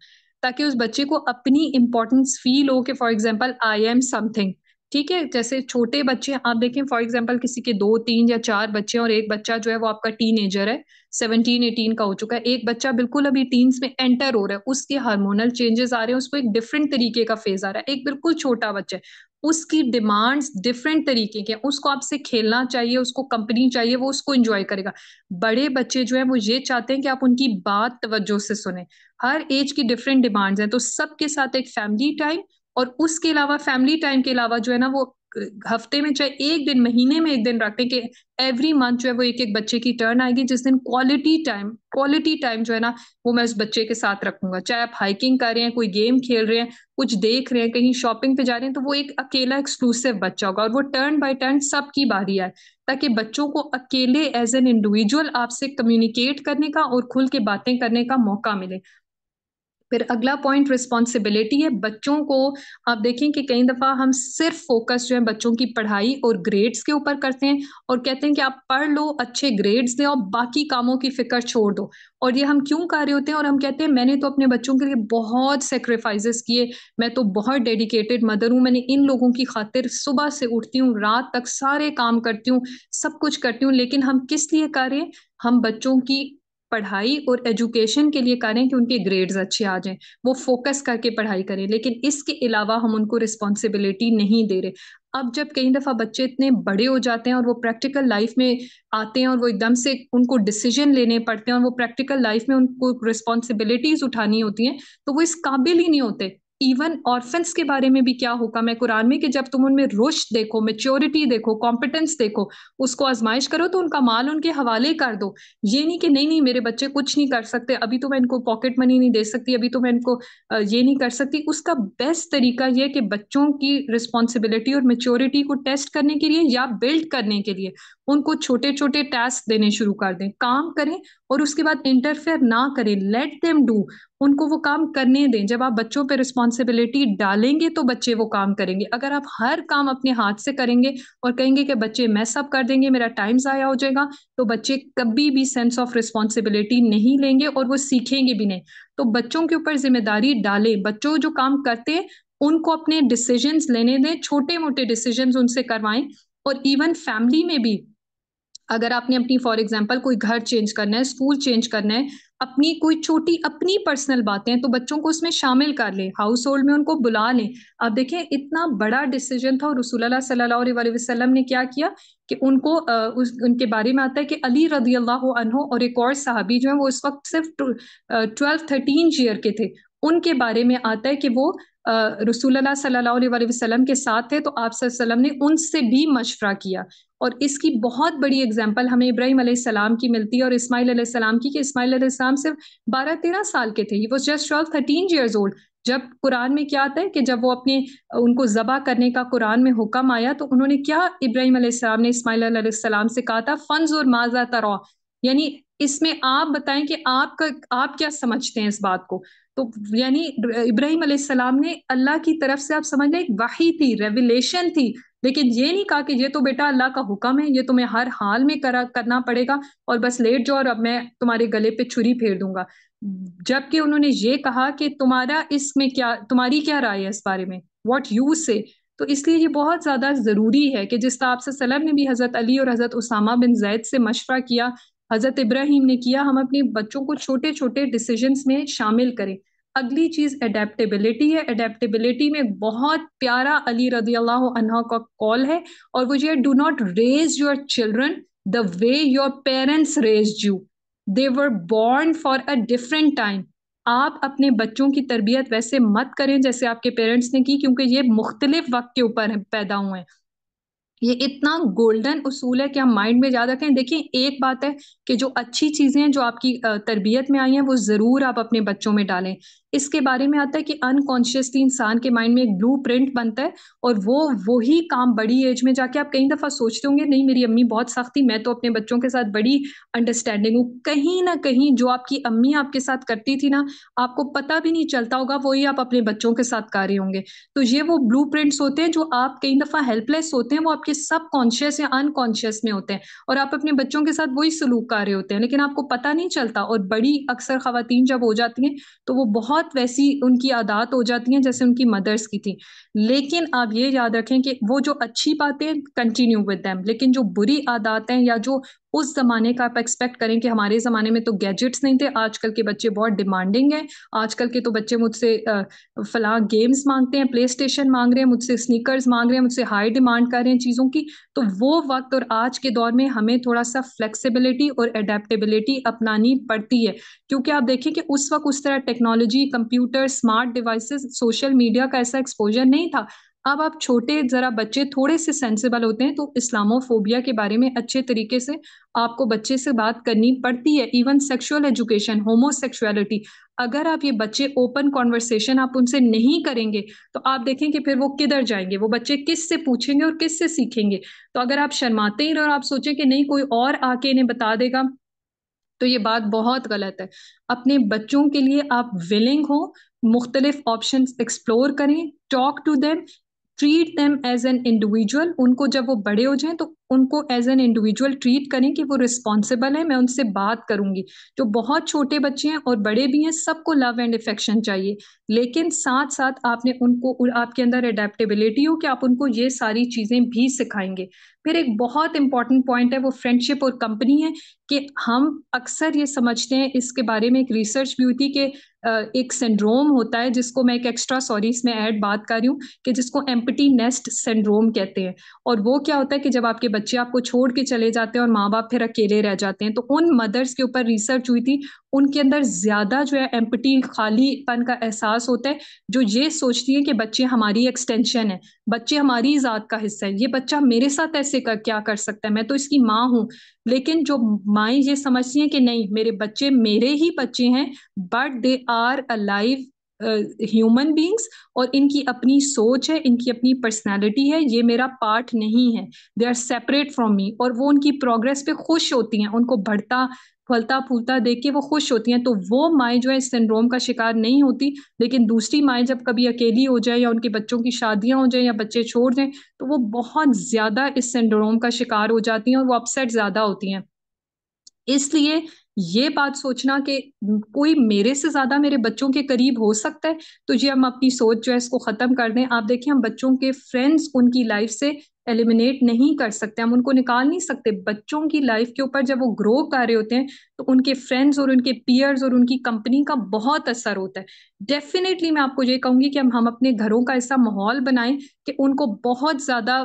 ताकि उस बच्चे को अपनी इम्पोर्टेंस फील हो कि for example I am something ठीक है जैसे छोटे बच्चे आप देखें फॉर एग्जाम्पल किसी के दो तीन या चार बच्चे और एक बच्चा जो है वो आपका टीन एजर है सेवनटीन एटीन का हो चुका है एक बच्चा बिल्कुल अभी टीन्स में एंटर हो रहा है उसके हार्मोनल चेंजेस आ रहे हैं उसको एक डिफरेंट तरीके का फेज आ रहा है एक बिल्कुल छोटा बच्चा है उसकी डिमांड्स डिफरेंट तरीके के उसको आपसे खेलना चाहिए उसको कंपनी चाहिए वो उसको इंजॉय करेगा बड़े बच्चे जो है वो ये चाहते हैं कि आप उनकी बात तवज्जो से सुने हर एज की डिफरेंट डिमांड्स हैं तो सबके साथ एक फैमिली टाइम और उसके अलावा फैमिली टाइम के अलावा जो है ना वो हफ्ते में चाहे एक दिन महीने में एक दिन रखें कि एवरी मंथ जो है वो एक एक बच्चे की टर्न आएगी जिस दिन क्वालिटी टाइम क्वालिटी टाइम जो है ना वो मैं उस बच्चे के साथ रखूंगा चाहे आप हाइकिंग कर रहे हैं कोई गेम खेल रहे हैं कुछ देख रहे हैं कहीं शॉपिंग पे जा रहे हैं तो वो एक अकेला एक्सक्लूसिव बच्चा होगा और वो टर्न बाय टर्न सबकी बारी आए ताकि बच्चों को अकेले एज एन इंडिविजुअल आपसे कम्युनिकेट करने का और खुल के बातें करने का मौका मिले फिर अगला पॉइंट रिस्पॉन्सिबिलिटी है बच्चों को आप देखें कि कई दफ़ा हम सिर्फ फोकस जो है बच्चों की पढ़ाई और ग्रेड्स के ऊपर करते हैं और कहते हैं कि आप पढ़ लो अच्छे ग्रेड्स दें और बाकी कामों की फिक्र छोड़ दो और ये हम क्यों कर रहे होते हैं और हम कहते हैं मैंने तो अपने बच्चों के लिए बहुत सेक्रीफाइस किए मैं तो बहुत डेडिकेटेड मदर हूँ मैंने इन लोगों की खातिर सुबह से उठती हूँ रात तक सारे काम करती हूँ सब कुछ करती हूँ लेकिन हम किस लिए कर रहे हैं हम बच्चों की पढ़ाई और एजुकेशन के लिए करें कि उनके ग्रेड्स अच्छे आ जाएं वो फोकस करके पढ़ाई करें लेकिन इसके अलावा हम उनको रिस्पॉन्सिबिलिटी नहीं दे रहे अब जब कई दफ़ा बच्चे इतने बड़े हो जाते हैं और वो प्रैक्टिकल लाइफ में आते हैं और वो एकदम से उनको डिसीजन लेने पड़ते हैं और वो प्रैक्टिकल लाइफ में उनको रिस्पॉन्सिबिलिटीज़ उठानी होती हैं तो वो इस काबिल ही नहीं होते इवन ऑर्फेंस के बारे में भी क्या होगा मैं कुरान में कि जब तुम उनमें रुश देखो मेच्योरिटी देखो कॉम्पिटेंस देखो उसको आजमाइश करो तो उनका माल उनके हवाले कर दो ये नहीं कि नहीं नहीं मेरे बच्चे कुछ नहीं कर सकते अभी तो मैं इनको पॉकेट मनी नहीं दे सकती अभी तो मैं इनको ये नहीं कर सकती उसका बेस्ट तरीका यह कि बच्चों की रिस्पॉन्सिबिलिटी और मेच्योरिटी को टेस्ट करने के लिए या बिल्ड करने के लिए उनको छोटे छोटे टास्क देने शुरू कर दें काम करें और उसके बाद इंटरफेयर ना करें लेट देम डू उनको वो काम करने दें जब आप बच्चों पर रिस्पॉन्सिबिलिटी डालेंगे तो बच्चे वो काम करेंगे अगर आप हर काम अपने हाथ से करेंगे और कहेंगे कि बच्चे मैं सब कर देंगे मेरा टाइम ज़ाया हो जाएगा तो बच्चे कभी भी सेंस ऑफ रिस्पॉन्सिबिलिटी नहीं लेंगे और वो सीखेंगे भी नहीं तो बच्चों के ऊपर जिम्मेदारी डालें बच्चों जो काम करते हैं उनको अपने डिसीजन लेने दें छोटे मोटे डिसीजन उनसे करवाएं और इवन फैमिली में भी अगर आपने अपनी फॉर एग्जाम्पल कोई घर चेंज करना है स्कूल चेंज करना है अपनी कोई छोटी अपनी पर्सनल बातें तो बच्चों को उसमें शामिल कर लें हाउस होल्ड में उनको बुला लें अब देखें इतना बड़ा डिसीजन था और रसूल सल्ला ने क्या किया कि उनको उस उनके बारे में आता है कि अली रदी अल्लाह और एक और साहबी जो है वो इस वक्त सिर्फ ट्वेल्व थर्टीन ईयर के थे उनके बारे में आता है कि वो रसूलुल्लाह सल्लल्लाहु अलैहि वसल्लम के साथ थे तो आप ने उनसे भी मशवरा किया और इसकी बहुत बड़ी एग्जाम्पल हमें इब्राहिम सलाम की मिलती है और इस्माइल सलाम की कि इस्माइल सलाम सिर्फ बारह तेरह साल के थे he was just twelve thirteen years old जब कुरान में क्या आता है कि जब वो अपने उनको ज़बा करने का कुरान में हुक्म आया तो उन्होंने क्या इब्राहिम सलाम ने इस्माईल सलाम से कहा था फंज और माजा तरा यानी इसमें आप बताएं कि आपका आप क्या समझते हैं इस बात को तो यानी इब्राहिम सलाम ने अल्लाह की तरफ से आप समझ लें एक वाही थी रेवलेशन थी लेकिन ये नहीं कहा कि ये तो बेटा अल्लाह का हुक्म है ये तुम्हें हर हाल में करा करना पड़ेगा और बस लेट जाओ और अब मैं तुम्हारे गले पे छुरी फेर दूंगा जबकि उन्होंने ये कहा कि तुम्हारा इसमें क्या तुम्हारी क्या राय है इस बारे में वॉट यू से तो इसलिए ये बहुत ज़्यादा ज़रूरी है कि जिस तरह आपसे सलम ने भी हज़रत अली और हज़रत उसामा बिन जैद से मशवरा किया हज़रत इब्राहिम ने किया हम अपने बच्चों को छोटे छोटे डिसीजन में शामिल करें अगली चीज़ अडेप्टेबिलिटी है अडेप्टेबिलिटी में बहुत प्यारा अली रजी अल्लाह का कॉल है और वो ये do not raise your children the way your parents raise you they were born for a different time आप अपने बच्चों की तरबियत वैसे मत करें जैसे आपके पेरेंट्स ने की क्योंकि ये मुख्तलिफ वक्त के ऊपर पैदा हुए हैं ये इतना गोल्डन उसूल है कि हम माइंड में याद रखें देखिए एक बात है कि जो अच्छी चीज़ें हैं जो आपकी तरबियत में आई हैं वो ज़रूर आप अपने बच्चों में डालें इसके बारे में आता है कि अनकॉन्शियसली इंसान के माइंड में एक ब्लू प्रिंट बनता है और वो वही काम बड़ी एज में जाके आप कई दफ़ा सोचते होंगे नहीं मेरी अम्मी बहुत सख्त थी मैं तो अपने बच्चों के साथ बड़ी अंडरस्टैंडिंग हूँ कहीं ना कहीं जो आपकी अम्मी आपके साथ करती थी ना आपको पता भी नहीं चलता होगा वही आप अपने बच्चों के साथ कर रहे होंगे तो ये वो ब्लू होते हैं जो आप कई दफ़ा हेल्पलेस होते हैं वो आपके सब कॉन्शियस या अनकॉन्शियस में होते हैं और आप अपने बच्चों के साथ वही सलूक कर रहे होते हैं लेकिन आपको पता नहीं चलता और बड़ी अक्सर खातन जब हो जाती हैं तो वो बहुत वैसी उनकी आदात हो जाती हैं जैसे उनकी मदर्स की थी लेकिन आप ये याद रखें कि वो जो अच्छी बातें कंटिन्यू विद दैम लेकिन जो बुरी आदतें या जो उस ज़माने का आप एक्सपेक्ट करें कि हमारे ज़माने में तो गैजेट्स नहीं थे आजकल के बच्चे बहुत डिमांडिंग हैं आजकल के तो बच्चे मुझसे फला गेम्स मांगते हैं प्ले स्टेशन मांग रहे हैं मुझसे स्नीकर्स मांग रहे हैं मुझसे हाई डिमांड कर रहे हैं चीज़ों की तो वो वक्त और आज के दौर में हमें थोड़ा सा फ्लेक्सीबिलिटी और अडेप्टेबिलिटी अपनानी पड़ती है क्योंकि आप देखें कि उस वक्त उस तरह technology computer smart devices social media का ऐसा एक्सपोजर नहीं नहीं था अब आप छोटे जरा बच्चे थोड़े से सेंसिबल होते हैं तो इस्लामोफोबिया के बारे में अच्छे तरीके से आपको बच्चे से बात करनी पड़ती है इवन सेक्सुअल एजुकेशन होमोसेक्सुअलिटी अगर आप ये बच्चे ओपन कॉन्वर्सेशन आप उनसे नहीं करेंगे तो आप देखें कि फिर वो किधर जाएंगे वो बच्चे किस से पूछेंगे और किस से सीखेंगे तो अगर आप शर्माते ही और आप सोचें कि नहीं कोई और आके इन्हें बता देगा तो ये बात बहुत गलत है अपने बच्चों के लिए आप विलिंग हो मुख्तलिफ ऑप्शन एक्सप्लोर करें talk to them treat them as an individual उनको जब वो बड़े हो जाएं तो उनको एज एन इंडिविजुअल ट्रीट करें कि वो रिस्पॉन्सिबल है मैं उनसे बात करूंगी जो बहुत छोटे बच्चे हैं और बड़े भी हैं सबको लव एंड इफेक्शन चाहिए लेकिन साथ साथ आपने उनको आपके अंदर अडेप्टेबिलिटी हो कि आप उनको ये सारी चीज़ें भी सिखाएंगे फिर एक बहुत इंपॉर्टेंट पॉइंट है वो फ्रेंडशिप और कंपनी है कि हम अक्सर ये समझते हैं इसके बारे में एक रिसर्च भी हुई थी कि एक सिंड्रोम होता है जिसको मैं एक एक्स्ट्रा सॉरी इसमें ऐड बात कर रही हूँ कि जिसको एम्पटी नेस्ट सिंड्रोम कहते हैं और वो क्या होता है कि जब आपके बच्चे आपको छोड़ के चले जाते हैं और माँ बाप फिर अकेले रह जाते हैं तो उन मदर्स के ऊपर रिसर्च हुई थी उनके अंदर ज़्यादा जो है एम्पटी खालीपन का एहसास होता है जो ये सोचती है कि बच्चे हमारी एक्सटेंशन है बच्चे हमारी ज़ात का हिस्सा है ये बच्चा मेरे साथ ऐसे कर क्या कर सकता है मैं तो इसकी माँ हूँ लेकिन जो माएँ ये समझती हैं कि नहीं मेरे बच्चे मेरे ही बच्चे हैं but they are alive human uh, beings और इनकी अपनी सोच है इनकी अपनी पर्सनैलिटी है ये मेरा पार्ट नहीं है they are separate from me और वो उनकी प्रोग्रेस पे खुश होती हैं उनको बढ़ता फलता फूलता देख के वो खुश होती हैं तो वो माएँ जो है इस सिंड्रोम का शिकार नहीं होती लेकिन दूसरी माएँ जब कभी अकेली हो जाए या उनके बच्चों की शादियाँ हो जाए या बच्चे छोड़ दें तो वो बहुत ज़्यादा इस सिंड्रोम का शिकार हो जाती हैं और वो अपसेट ज़्यादा होती हैं इसलिए ये बात सोचना कि कोई मेरे से ज़्यादा मेरे बच्चों के करीब हो सकता है तो ये हम अपनी सोच जो है इसको ख़त्म कर दें आप देखिए हम बच्चों के फ्रेंड्स उनकी लाइफ से एलिमिनेट नहीं कर सकते हम उनको निकाल नहीं सकते बच्चों की लाइफ के ऊपर जब वो ग्रो कर रहे होते हैं तो उनके फ्रेंड्स और उनके पीयर्स और उनकी कंपनी का बहुत असर होता है डेफिनेटली मैं आपको ये कहूंगी कि हम हम अपने घरों का ऐसा माहौल बनाएं कि उनको बहुत ज़्यादा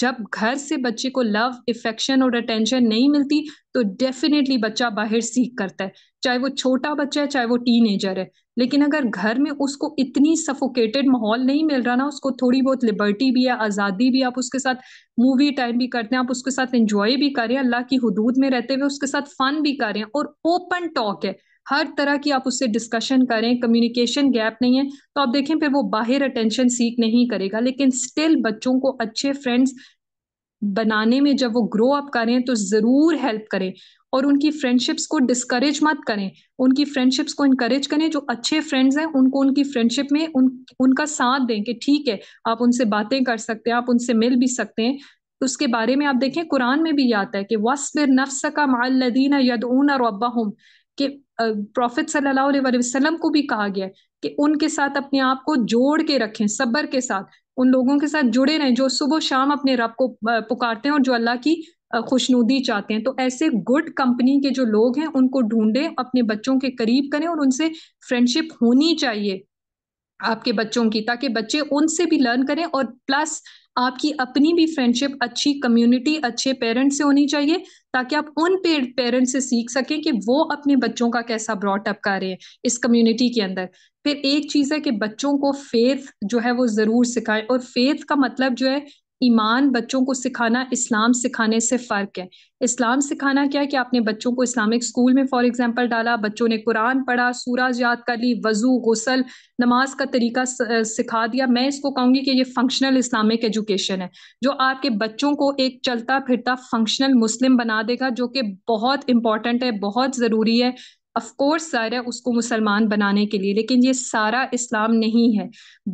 जब घर से बच्चे को लव इफेक्शन और अटेंशन नहीं मिलती तो डेफिनेटली बच्चा बाहर सीख करता है चाहे वो छोटा बच्चा है चाहे वो टीनेजर है लेकिन अगर घर में उसको इतनी सफोकेटेड माहौल नहीं मिल रहा ना उसको थोड़ी बहुत लिबर्टी भी है आज़ादी भी आप उसके साथ मूवी टाइम भी करते हैं आप उसके साथ इंजॉय भी करें अल्लाह की हदूद में रहते हुए उसके साथ फन भी करें और ओपन टॉक है हर तरह की आप उससे डिस्कशन करें कम्युनिकेशन गैप नहीं है तो आप देखें फिर वो बाहर अटेंशन सीख नहीं करेगा लेकिन स्टिल बच्चों को अच्छे फ्रेंड्स बनाने में जब वो ग्रो अप करें तो ज़रूर हेल्प करें और उनकी फ्रेंडशिप्स को डिस्करेज मत करें उनकी फ्रेंडशिप्स को इनकरेज करें जो अच्छे फ्रेंड्स हैं उनको उनकी फ्रेंडशिप में उन उनका साथ दें कि ठीक है आप उनसे बातें कर सकते हैं आप उनसे मिल भी सकते हैं तो उसके बारे में आप देखें कुरान में भी आता है कि वसबिर नफ्स का मालदीन यदून रब्बा के प्रॉफित सल्लल्लाहु अलैहि वसल्लम को भी कहा गया है कि उनके साथ अपने आप को जोड़ के रखें सब्र के साथ उन लोगों के साथ जुड़े रहें जो सुबह शाम अपने रब को पुकारते हैं और जो अल्लाह की खुशनुदी चाहते हैं तो ऐसे गुड कंपनी के जो लोग हैं उनको ढूंढें अपने बच्चों के करीब करें और उनसे फ्रेंडशिप होनी चाहिए आपके बच्चों की ताकि बच्चे उनसे भी लर्न करें और प्लस आपकी अपनी भी फ्रेंडशिप अच्छी कम्युनिटी अच्छे पेरेंट्स से होनी चाहिए ताकि आप उन पेरेंट्स से सीख सकें कि वो अपने बच्चों का कैसा ब्रॉटअप कर रहे हैं इस कम्युनिटी के अंदर फिर एक चीज़ है कि बच्चों को फेथ जो है वो ज़रूर सिखाएं और फेथ का मतलब जो है ईमान बच्चों को सिखाना इस्लाम सिखाने से फ़र्क है इस्लाम सिखाना क्या है कि आपने बच्चों को इस्लामिक स्कूल में फॉर एग्जांपल डाला बच्चों ने कुरान पढ़ा सूरज याद कर ली वज़ू गसल नमाज का तरीका सिखा दिया मैं इसको कहूँगी कि ये फंक्शनल इस्लामिक एजुकेशन है जो आपके बच्चों को एक चलता फिरता फंक्शनल मुस्लिम बना देगा जो कि बहुत इंपॉर्टेंट है बहुत ज़रूरी है अफकोर्स ज़ाहिर है उसको मुसलमान बनाने के लिए लेकिन ये सारा इस्लाम नहीं है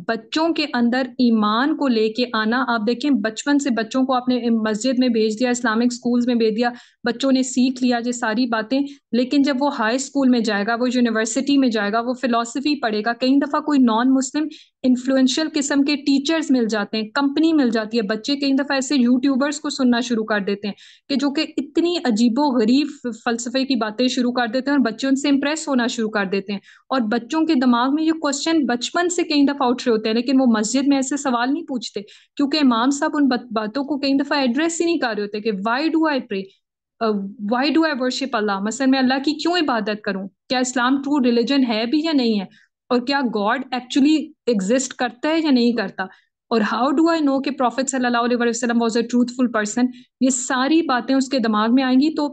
बच्चों के अंदर ईमान को लेके आना आप देखें बचपन से बच्चों को आपने मस्जिद में भेज दिया इस्लामिक स्कूल्स में भेज दिया बच्चों ने सीख लिया ये सारी बातें लेकिन जब वो हाई स्कूल में जाएगा वो यूनिवर्सिटी में जाएगा वो फिलोसफी पढ़ेगा कई दफ़ा कोई नॉन मुस्लिम इन्फ्लुएंशियल किस्म के टीचर्स मिल जाते हैं कंपनी मिल जाती है बच्चे कई दफ़ा ऐसे यूट्यूबर्स को सुनना शुरू कर देते हैं कि जो कि इतनी अजीबो गरीब फलसफे की बातें शुरू कर देते हैं और बच्चे उनसे इम्प्रेस होना शुरू कर देते हैं और बच्चों के दिमाग में ये क्वेश्चन बचपन से कई दफ़ा उठ रहे होते हैं लेकिन वो मस्जिद में ऐसे सवाल नहीं पूछते क्योंकि इमाम साहब उन बातों को कई दफ़ा एड्रेस ही नहीं कर रहे होते कि why do I pray why do I worship Allah मसल मैं अल्लाह की क्यों इबादत करूँ क्या इस्लाम ट्रू रिलीजन है भी या नहीं है और क्या गॉड एक्चुअली एग्जिस्ट करता है या नहीं करता और हाउ डू आई नो कि प्रॉफिट सल्लल्लाहु अलैहि वसल्लम वाज अ ट्रूथफुल पर्सन ये सारी बातें उसके दिमाग में आएंगी तो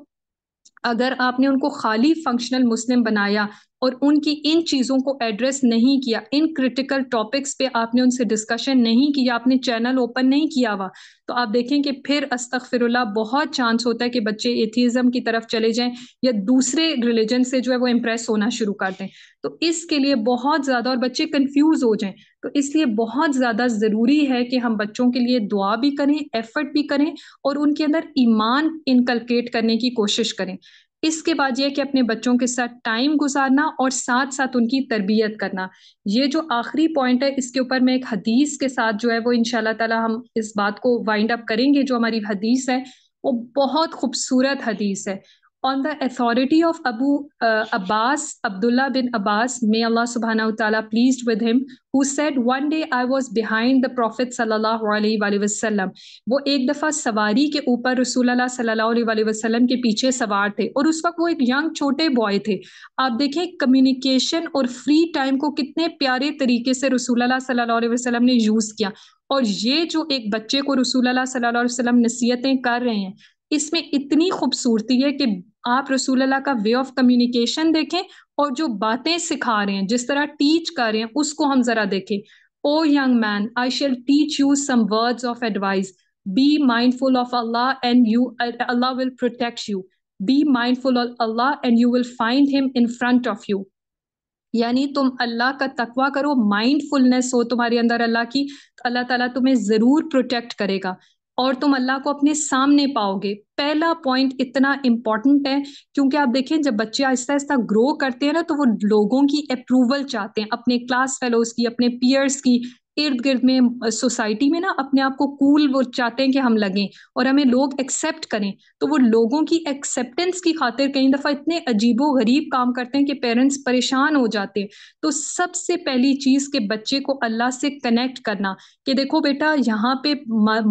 अगर आपने उनको खाली फंक्शनल मुस्लिम बनाया और उनकी इन चीज़ों को एड्रेस नहीं किया इन क्रिटिकल टॉपिक्स पे आपने उनसे डिस्कशन नहीं किया आपने चैनल ओपन नहीं किया हुआ तो आप देखें कि फिर अस्तक बहुत चांस होता है कि बच्चे एथीज़म की तरफ चले जाएं या दूसरे रिलीजन से जो है वो इम्प्रेस होना शुरू कर दें तो इसके लिए बहुत ज़्यादा और बच्चे कन्फ्यूज़ हो जाएँ तो इसलिए बहुत ज़्यादा ज़रूरी है कि हम बच्चों के लिए दुआ भी करें एफ़र्ट भी करें और उनके अंदर ईमान इनकलकेट करने की कोशिश करें इसके बाद यह कि अपने बच्चों के साथ टाइम गुजारना और साथ साथ उनकी तरबियत करना ये जो आखिरी पॉइंट है इसके ऊपर मैं एक हदीस के साथ जो है वो इन शाह हम इस बात को वाइंड अप करेंगे जो हमारी हदीस है वो बहुत खूबसूरत हदीस है on the authority of Abu uh, Abbas, Abdullah bin Abbas, may Allah subhanahu wa ta'ala pleased with him, who said, one day I was behind the Prophet sallallahu alaihi wasallam. वो एक दफ़ा सवारी के ऊपर रसूलुल्लाह सल्लल्लाहु अलैहि वसल्लम के पीछे सवार थे और उस वक्त वो एक यंग छोटे बॉय थे आप देखें कम्युनिकेशन और फ्री टाइम को कितने प्यारे तरीके से रसूलुल्लाह सल्लल्लाहु अलैहि वसल्लम ने यूज़ किया और ये जो एक बच्चे को रसूलुल्लाह सल्लल्लाहु अलैहि वसल्लम नसीहतें कर रहे हैं इसमें इतनी खूबसूरती है कि आप रसूल अल्लाह का वे ऑफ कम्युनिकेशन देखें और जो बातें सिखा रहे हैं जिस तरह टीच कर रहे हैं उसको हम जरा देखें O young man I shall teach you some words of advice be mindful of Allah and you Allah will protect you be mindful of Allah and you will find him in front of you यानी तुम अल्लाह का तकवा करो माइंडफुलनेस हो तुम्हारे अंदर अल्लाह की तो अल्लाह ताला तुम्हें ज़रूर प्रोटेक्ट करेगा और तुम अल्लाह को अपने सामने पाओगे पहला पॉइंट इतना इंपॉर्टेंट है क्योंकि आप देखें जब बच्चे आहिस्ता आहिस्ता ग्रो करते हैं ना तो वो लोगों की अप्रूवल चाहते हैं अपने क्लास फेलोज की अपने पीयर्स की इर्द गिर्द में सोसाइटी में ना अपने आप को कूल वो चाहते हैं कि हम लगें और हमें लोग एक्सेप्ट करें तो वो लोगों की एक्सेप्टेंस की खातिर कई दफ़ा इतने अजीबो गरीब काम करते हैं कि पेरेंट्स परेशान हो जाते हैं तो सबसे पहली चीज़ के बच्चे को अल्लाह से कनेक्ट करना कि देखो बेटा यहाँ पे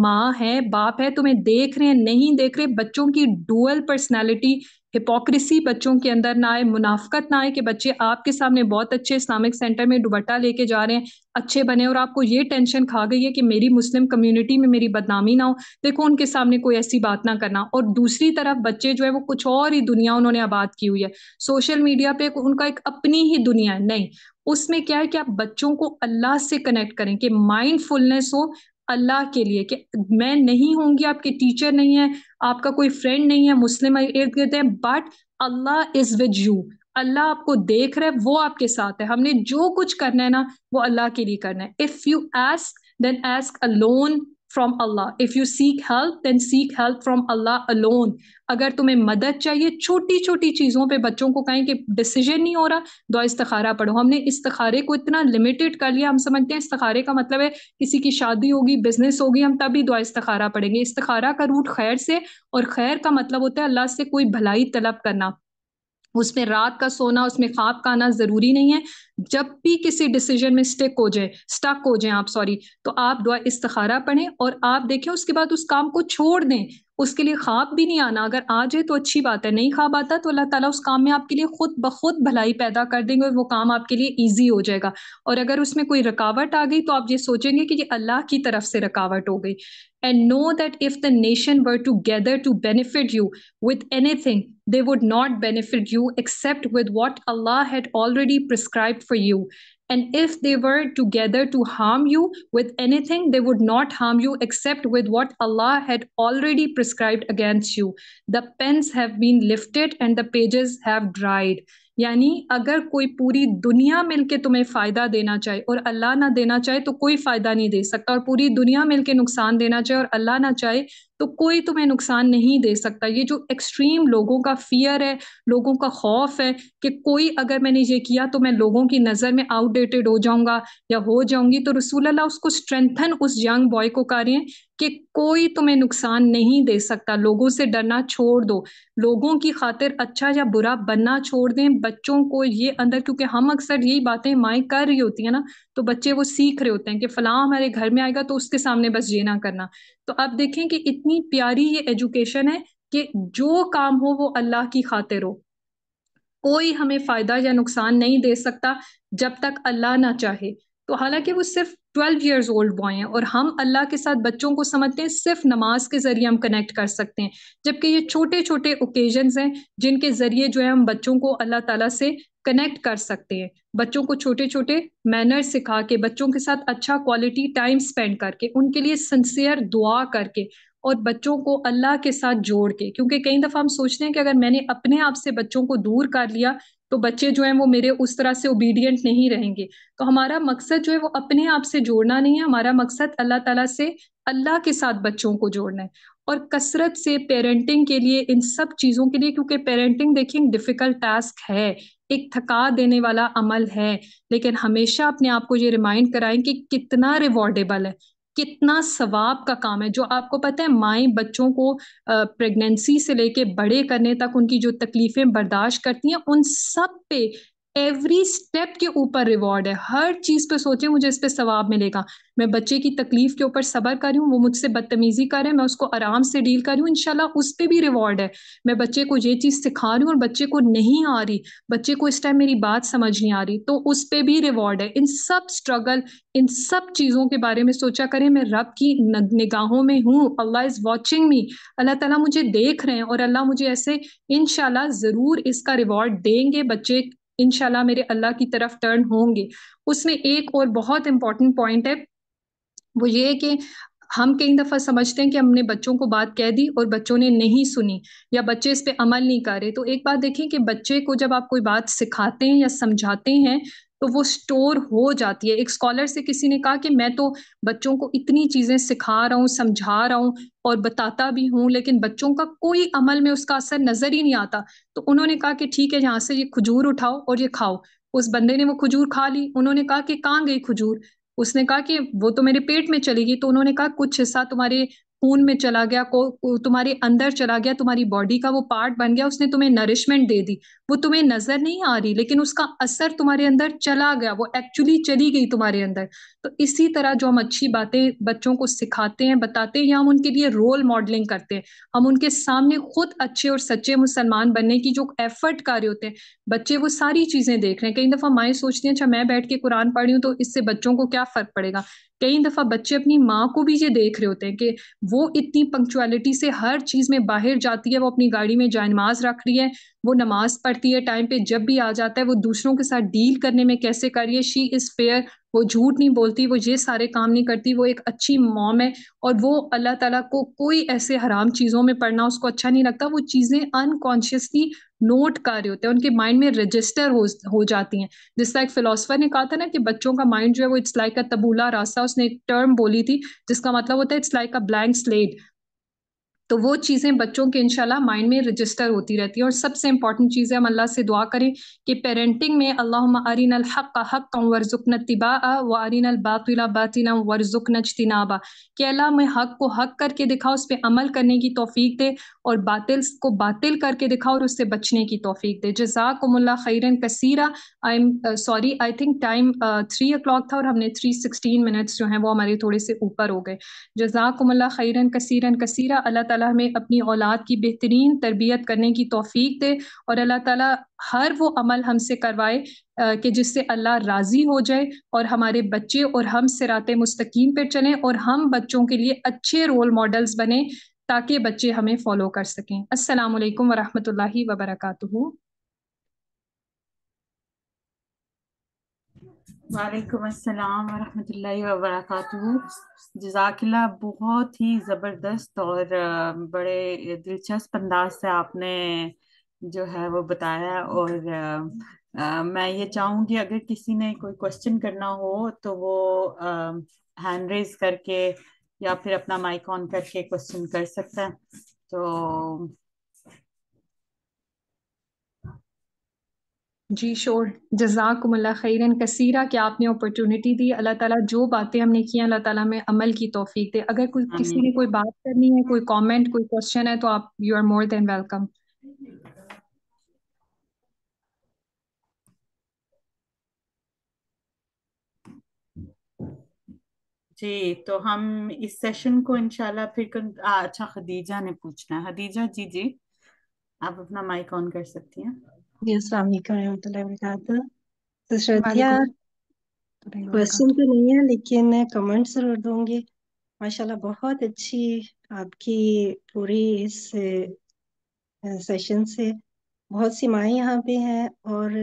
माँ है बाप है तुम्हें देख रहे हैं नहीं देख रहे बच्चों की डुअल पर्सनैलिटी हिपोक्रेसी बच्चों के अंदर ना आए मुनाफ्त ना आए कि बच्चे आपके सामने बहुत अच्छे इस्लामिक सेंटर में दुबट्टा लेके जा रहे हैं अच्छे बने और आपको ये टेंशन खा गई है कि मेरी मुस्लिम कम्युनिटी में मेरी बदनामी ना हो देखो उनके सामने कोई ऐसी बात ना करना और दूसरी तरफ बच्चे जो है वो कुछ और ही दुनिया उन्होंने आबाद की हुई है सोशल मीडिया पे उनका एक अपनी ही दुनिया है नहीं उसमें क्या है कि आप बच्चों को अल्लाह से कनेक्ट करें कि माइंडफुलनेस हो अल्लाह के लिए कि मैं नहीं होंगी आपके टीचर नहीं है आपका कोई फ्रेंड नहीं है मुस्लिम इर्द गिर्द है but Allah is with you Allah आपको देख रहा है वो आपके साथ है हमने जो कुछ करना है ना वो अल्लाह के लिए करना है if you ask then ask alone from Allah. If you seek help, then seek help from Allah alone. अगर तुम्हें मदद चाहिए छोटी छोटी चीज़ों पे बच्चों को कहें कि डिसीजन नहीं हो रहा दो इस्तखारा पढ़ो हमने इस्तखारे को इतना लिमिटेड कर लिया हम समझते हैं इस्तखारे का मतलब है किसी की शादी होगी बिजनेस होगी हम तभी दुआ इस्तखारा पढ़ेंगे इस्तखारा का रूट खैर से और खैर का मतलब होता है अल्लाह से कोई भलाई तलब करना उसमें रात का सोना उसमें ख्वाब का आना जरूरी नहीं है जब भी किसी डिसीजन में स्टिक हो जाए स्टक हो जाए आप सॉरी तो आप दुआ इस्तखारा पढ़ें और आप देखें उसके बाद उस काम को छोड़ दें उसके लिए ख्वाब भी नहीं आना अगर आ जाए तो अच्छी बात है नहीं ख्वाब आता तो अल्लाह ताला उस काम में आपके लिए खुद ब खुद भलाई पैदा कर देंगे और वो काम आपके लिए इजी हो जाएगा और अगर उसमें कोई रुकावट आ गई तो आप ये सोचेंगे कि ये अल्लाह की तरफ से रुकावट हो गई and know that if the nation were together to benefit you with anything they would not benefit you except with what Allah had already prescribed for you And if they were together to harm you with anything, they would not harm you except with what Allah had already prescribed against you. The pens have been lifted and the pages have dried. Yani, agar koi puri dunya milke तुम्हें faida dena चाहे aur Allah na dena चाहे to koi faida nahi de sakta. Aur puri dunya milke नुकसान dena चाहे aur Allah na चाहे तो कोई तुम्हें नुकसान नहीं दे सकता ये जो एक्सट्रीम लोगों का फियर है लोगों का खौफ है कि कोई अगर मैंने ये किया तो मैं लोगों की नज़र में आउटडेटेड हो जाऊंगा या हो जाऊंगी तो रसूल अल्लाह उसको स्ट्रेंथन उस यंग बॉय को कर रहे हैं कि कोई तुम्हें नुकसान नहीं दे सकता लोगों से डरना छोड़ दो लोगों की खातिर अच्छा या बुरा बनना छोड़ दें बच्चों को ये अंदर क्योंकि हम अक्सर यही बातें माएँ कर रही होती हैं ना तो बच्चे वो सीख रहे होते हैं कि फलां हमारे घर में आएगा तो उसके सामने बस ये ना करना तो आप देखें कि इतनी प्यारी ये एजुकेशन है कि जो काम हो वो अल्लाह की खातिर हो कोई हमें फ़ायदा या नुकसान नहीं दे सकता जब तक अल्लाह ना चाहे तो हालांकि वो सिर्फ ट्वेल्व ईयर्स ओल्ड बॉय हैं और हम अल्लाह के साथ बच्चों को समझते हैं सिर्फ नमाज के ज़रिए हम कनेक्ट कर सकते हैं जबकि ये छोटे छोटे ओकेजन हैं जिनके ज़रिए जो है हम बच्चों को अल्लाह ताला से कनेक्ट कर सकते हैं बच्चों को छोटे छोटे मैनर सिखा के बच्चों के साथ अच्छा क्वालिटी टाइम स्पेंड करके उनके लिए सिंसियर दुआ करके और बच्चों को अल्लाह के साथ जोड़ के क्योंकि कई दफ़ा हम सोचते हैं कि अगर मैंने अपने आप से बच्चों को दूर कर लिया तो बच्चे जो हैं वो मेरे उस तरह से ओबीडियंट नहीं रहेंगे तो हमारा मकसद जो है वो अपने आप से जोड़ना नहीं है हमारा मकसद अल्लाह ताला से अल्लाह के साथ बच्चों को जोड़ना है और कसरत से पेरेंटिंग के लिए इन सब चीज़ों के लिए क्योंकि पेरेंटिंग देखिए डिफिकल्ट टास्क है एक थका देने वाला अमल है लेकिन हमेशा अपने आप को ये रिमाइंड कराएं कि कितना रिवॉर्डेबल है कितना सवाब का काम है जो आपको पता है माएँ बच्चों को प्रेगनेंसी से लेके बड़े करने तक उनकी जो तकलीफ़ें बर्दाश्त करती हैं उन सब पे एवरी स्टेप के ऊपर रिवॉर्ड है हर चीज़ पे सोचे मुझे इस पे सवाब मिलेगा मैं बच्चे की तकलीफ के ऊपर सबर कर रही हूँ वो मुझसे बदतमीजी कर रहे हैं मैं उसको आराम से डील कर रही हूँ इनशाला उस पर भी रिवॉर्ड है मैं बच्चे को ये चीज़ सिखा रही हूँ और बच्चे को नहीं आ रही बच्चे को इस टाइम मेरी बात समझ नहीं आ रही तो उस पर भी रिवॉर्ड है इन सब स्ट्रगल इन सब चीज़ों के बारे में सोचा करें मैं रब की निगाहों में हूँ अल्लाह इज़ वॉचिंग मी अल्लाह तला मुझे देख रहे हैं और अल्लाह मुझे ऐसे इन ज़रूर इसका रिवॉर्ड देंगे बच्चे इनशाला मेरे अल्लाह की तरफ टर्न होंगे उसमें एक और बहुत इंपॉर्टेंट पॉइंट है वो ये है कि हम कई दफ़ा समझते हैं कि हमने बच्चों को बात कह दी और बच्चों ने नहीं सुनी या बच्चे इस पर अमल नहीं कर रहे तो एक बात देखें कि बच्चे को जब आप कोई बात सिखाते हैं या समझाते हैं तो वो स्टोर हो जाती है एक स्कॉलर से किसी ने कहा कि मैं तो बच्चों को इतनी चीज़ें सिखा रहा हूँ समझा रहा हूँ और बताता भी हूँ लेकिन बच्चों का कोई अमल में उसका असर नज़र ही नहीं आता तो उन्होंने कहा कि ठीक है यहाँ से ये खजूर उठाओ और ये खाओ उस बंदे ने वो खजूर खा ली उन्होंने कहा कि कहाँ गई खजूर उसने कहा कि वो तो मेरे पेट में चलेगी तो उन्होंने कहा कुछ हिस्सा तुम्हारे खून में चला गया को तुम्हारे अंदर चला गया तुम्हारी बॉडी का वो पार्ट बन गया उसने तुम्हें नरिशमेंट दे दी वो तुम्हें नजर नहीं आ रही लेकिन उसका असर तुम्हारे अंदर चला गया वो एक्चुअली चली गई तुम्हारे अंदर तो इसी तरह जो हम अच्छी बातें बच्चों को सिखाते हैं बताते हैं या हम उनके लिए रोल मॉडलिंग करते हैं हम उनके सामने खुद अच्छे और सच्चे मुसलमान बनने की जो एफर्ट कर रहे होते हैं बच्चे वो सारी चीज़ें देख रहे हैं कई दफ़ा माएँ सोचती हैं अच्छा मैं बैठ के कुरान पढ़ रही हूँ तो इससे बच्चों को क्या फ़र्क पड़ेगा कई दफ़ा बच्चे अपनी माँ को भी ये देख रहे होते हैं कि वो इतनी पंक्चुअलिटी से हर चीज़ में बाहर जाती है वो अपनी गाड़ी में नमाज रख रही है वो नमाज पढ़ती है टाइम पे जब भी आ जाता है वो दूसरों के साथ डील करने में कैसे कर रही है शी इज़ फेयर वो झूठ नहीं बोलती वो ये सारे काम नहीं करती वो एक अच्छी मॉम है और वो अल्लाह ताला को कोई ऐसे हराम चीज़ों में पढ़ना उसको अच्छा नहीं लगता वो चीज़ें अनकॉन्शियसली नोट कर रहे होते हैं उनके माइंड में रजिस्टर हो हो जाती हैं जिस तरह एक फिलोसफर ने कहा था ना कि बच्चों का माइंड जो है वो इट्स लाइक अ तबूला रास्ता उसने एक टर्म बोली थी जिसका मतलब होता है it's like a blank slate तो वो चीज़ें बच्चों के इनशाला माइंड में रजिस्टर होती रहती है और सबसे इंपॉर्टेंट चीज़ है हम अल्लाह से दुआ करें कि पेरेंटिंग में अल्लाह अरिन हक़ हक़ वर्जुकन तिबा व अरिन बातिला बातिला वर्जुकन चिनाबा कि अल्लाह में हक़ को हक़ करके दिखा उस पर अमल करने की तोफीक दे और बातिल को बातिल करके दिखाओ और उससे बचने की तोफीक दे जजाकमल्ला खैरन कसीरा I am sorry I think time three o'clock था और हमने थ्री सिक्सटीन मिनट्स जो हैं वो हमारे थोड़े से ऊपर हो गए जजाकमल्ला खैरन कसीरन कसीरा अल्लाह ताला हमें अपनी औलाद की बेहतरीन तरबियत करने की तोफीक दे और अल्लाह ताला हर वो अमल हमसे करवाए uh, कि जिससे अल्लाह राज़ी हो जाए और हमारे बच्चे और हम सिरात मुस्तकीम पर चलें और हम बच्चों के लिए अच्छे रोल मॉडल्स बने ताकि बच्चे हमें फॉलो कर सकें अस्सलाम वालेकुम वरहमतुल्लाहि व बरकातुहू वालेकुम अस्सलाम
वरहमतुल्लाहि व बरकातुहू बहुत ही ज़बरदस्त और बड़े दिलचस्प अंदाज से आपने जो है वो बताया और आ, मैं ये चाहूँगी अगर किसी ने कोई क्वेश्चन करना हो तो वो हैंड रेज करके या फिर अपना माइक ऑन करके क्वेश्चन कर सकता है तो
जी शोर जजाकमल्ला खैरन कसीरा क्या आपने अपॉर्चुनिटी दी अल्लाह ताला जो बातें हमने की अल्लाह ताला में अमल की तोफीक दे अगर कोई किसी ने कोई बात करनी है कोई कमेंट कोई क्वेश्चन है तो आप you are more than welcome
जी तो हम इस सेशन को इंशाल्लाह फिर कर आ, अच्छा खदीजा ने पूछना है खदीजा जी जी आप अपना माइक ऑन कर सकती हैं
जी अस्सलाम वालेकुम रहमतुल्लाहि वबरकातुहू तो श्रद्धा क्वेश्चन तो नहीं है लेकिन कमेंट जरूर दूंगी माशाल्लाह बहुत अच्छी आपकी पूरी इस सेशन से बहुत सी माएँ यहाँ पे हैं और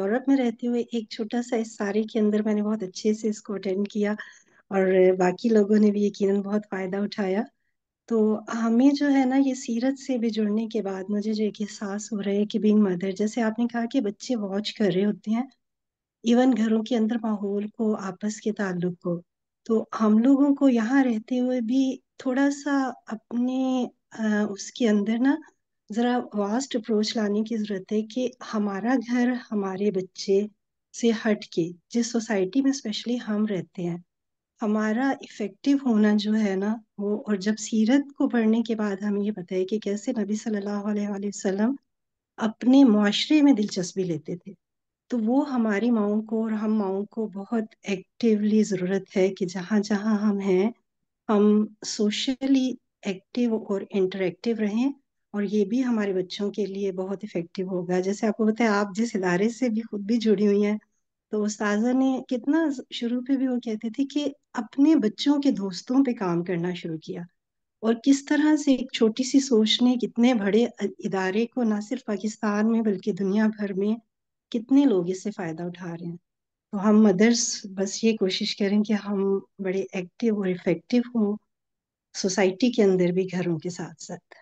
यूरोप में रहते हुए एक छोटा सा इस सारे के अंदर मैंने बहुत अच्छे से इसको अटेंड किया और बाकी लोगों ने भी यकीनन बहुत फ़ायदा उठाया। तो हमें जो है ना ये सीरत से भी जुड़ने के बाद मुझे जो एक एहसास हो रहा है कि बींग मदर जैसे आपने कहा कि बच्चे वॉच कर रहे होते हैं, इवन घरों के अंदर माहौल को, आपस के ताल्लुक को। तो हम लोगों को यहाँ रहते हुए भी थोड़ा-सा अपने उसके अंदर ना ज़रा वास्ट अप्रोच लाने की ज़रूरत है कि हमारा घर, हमारे बच्चे से हट के, जिस सोसाइटी में स्पेशली हम रहते हैं, हमारा इफ़ेक्टिव होना जो है ना वो और जब सीरत को पढ़ने के बाद हमें ये पता है कि कैसे नबी सल्लल्लाहु अलैहि वसल्लम अपने माशरे में दिलचस्पी लेते थे तो वो हमारी माओ को और हम माओ को बहुत एक्टिवली ज़रूरत है कि जहाँ जहाँ हम हैं हम सोशली एक्टिव और इंटरेक्टिव रहें और ये भी हमारे बच्चों के लिए बहुत इफ़ेक्टिव होगा जैसे आपको बताया आप जिस इदारे से भी खुद भी जुड़ी हुई हैं तो उस्ताजा ने कितना शुरू पे भी वो कहते थे कि अपने बच्चों के दोस्तों पे काम करना शुरू किया और किस तरह से एक छोटी सी सोच ने कितने बड़े इदारे को ना सिर्फ पाकिस्तान में बल्कि दुनिया भर में कितने लोग इससे फ़ायदा उठा रहे हैं तो हम मदर्स बस ये कोशिश करें कि हम बड़े एक्टिव और इफ़ेक्टिव हों सोसाइटी के अंदर भी घरों के साथ साथ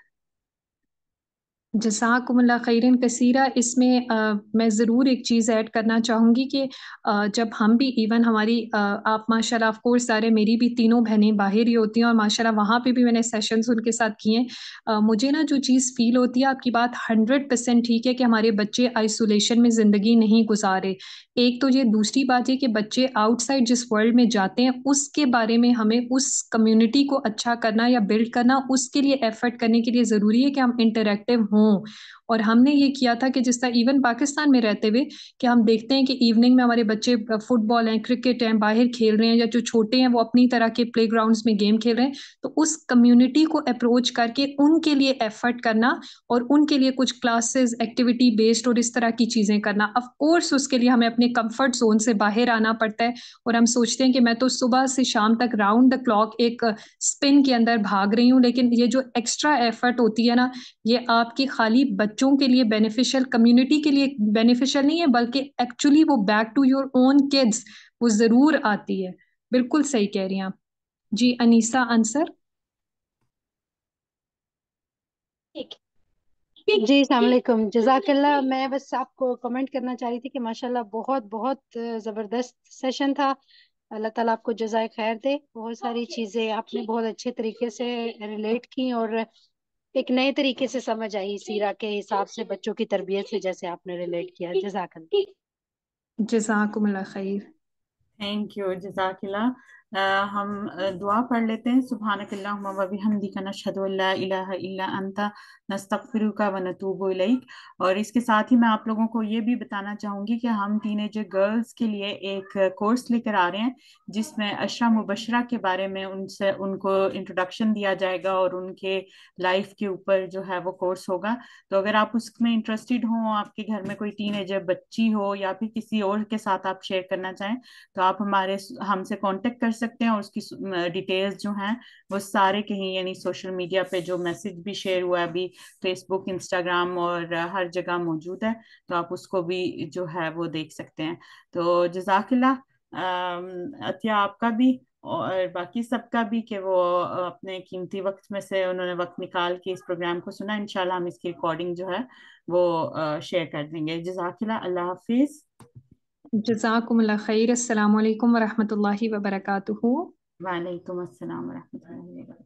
जसाकमल्ला खैरन कसीरा इसमें आ, मैं ज़रूर एक चीज़ ऐड करना चाहूँगी कि आ, जब हम भी इवन हमारी आ, आप माशाल्लाह ऑफ कोर्स सारे मेरी भी तीनों बहनें बाहर ही होती हैं और माशाल्लाह वहाँ पे भी मैंने सेशंस उनके साथ किए हैं मुझे ना जो चीज़ फील होती है आपकी बात हंड्रेड परसेंट ठीक है कि हमारे बच्चे आइसोलेशन में ज़िंदगी नहीं गुजारे एक तो ये दूसरी बात है कि बच्चे आउटसाइड जिस वर्ल्ड में जाते हैं उसके बारे में हमें उस कम्युनिटी को अच्छा करना या बिल्ड करना उसके लिए एफर्ट करने के लिए ज़रूरी है कि हम इंटरेक्टिव हों और हमने ये किया था कि जिस तरह इवन पाकिस्तान में रहते हुए कि हम देखते हैं कि इवनिंग में हमारे बच्चे फुटबॉल हैं क्रिकेट हैं बाहर खेल रहे हैं या जो छोटे हैं वो अपनी तरह के प्ले में गेम खेल रहे हैं तो उस कम्यूनिटी को अप्रोच करके उनके लिए एफर्ट करना और उनके लिए कुछ क्लासेस एक्टिविटी बेस्ड और इस तरह की चीज़ें करना अफकोर्स उसके लिए हमें अपने कम्फर्ट जोन से बाहर आना पड़ता है और हम सोचते हैं कि मैं तो सुबह से शाम तक राउंड द क्लॉक एक स्पिन के अंदर भाग रही हूँ लेकिन ये जो एक्स्ट्रा एफर्ट होती है ना ये आपकी खाली बच्चे बच्चों के लिए बेनिफिशियल कम्युनिटी के लिए बेनिफिशियल नहीं है बल्कि एक्चुअली वो back to your own kids वो ज़रूर आती है बिल्कुल सही कह रही हैं आप जी अनीसा आंसर
जी सलामकुम जजाकल्ला मैं बस आपको कमेंट करना चाह रही थी कि माशाल्लाह बहुत बहुत ज़बरदस्त सेशन था अल्लाह ताला आपको जजाय खैर दे बहुत सारी चीज़ें आपने बहुत अच्छे तरीके से रिलेट की और एक नए तरीके
से समझ आई सीरा के हिसाब से बच्चों की तरबियत से जैसे आपने रिलेट किया जजाक
जजाकुमल्ला खैर
थैंक यू जजाकिला हम दुआ पढ़ लेते हैं सुबह सुबहानकल्लाहुम्मा हम बिहमदिका नशहदु अल्ला इलाहा इल्ला अंता नस्तफ़िर का वनतूब लईक और इसके साथ ही मैं आप लोगों को ये भी बताना चाहूँगी कि हम टीन एजर गर्ल्स के लिए एक कोर्स लेकर आ रहे हैं जिसमें अशरा मुबशरा के बारे में उनसे उनको इंट्रोडक्शन दिया जाएगा और उनके लाइफ के ऊपर जो है वो कोर्स होगा तो अगर आप उसमें इंटरेस्टेड हो आपके घर में कोई टीन एजर बच्ची हो या फिर किसी और के साथ आप शेयर करना चाहें तो आप हमारे हमसे कॉन्टेक्ट कर सकते हैं और उसकी डिटेल्स जो हैं वो सारे कहीं यानी सोशल मीडिया पे जो मैसेज भी शेयर हुआ अभी फेसबुक इंस्टाग्राम और हर जगह मौजूद है तो आप उसको भी जो है वो देख सकते हैं तो जजाकला अतिया आपका भी और बाकी सबका भी कि वो अपने कीमती वक्त में से उन्होंने वक्त निकाल के इस प्रोग्राम को सुना इनशाला हम इसकी रिकॉर्डिंग जो है वो शेयर कर देंगे जजाकला अल्लाह हाफिज
जजाकुम खैर अस्सलाम वालेकुम वरहमतुल्लाहि वबरकातुहू
वालेकुम अस्सलाम वरहमतुल्लाहि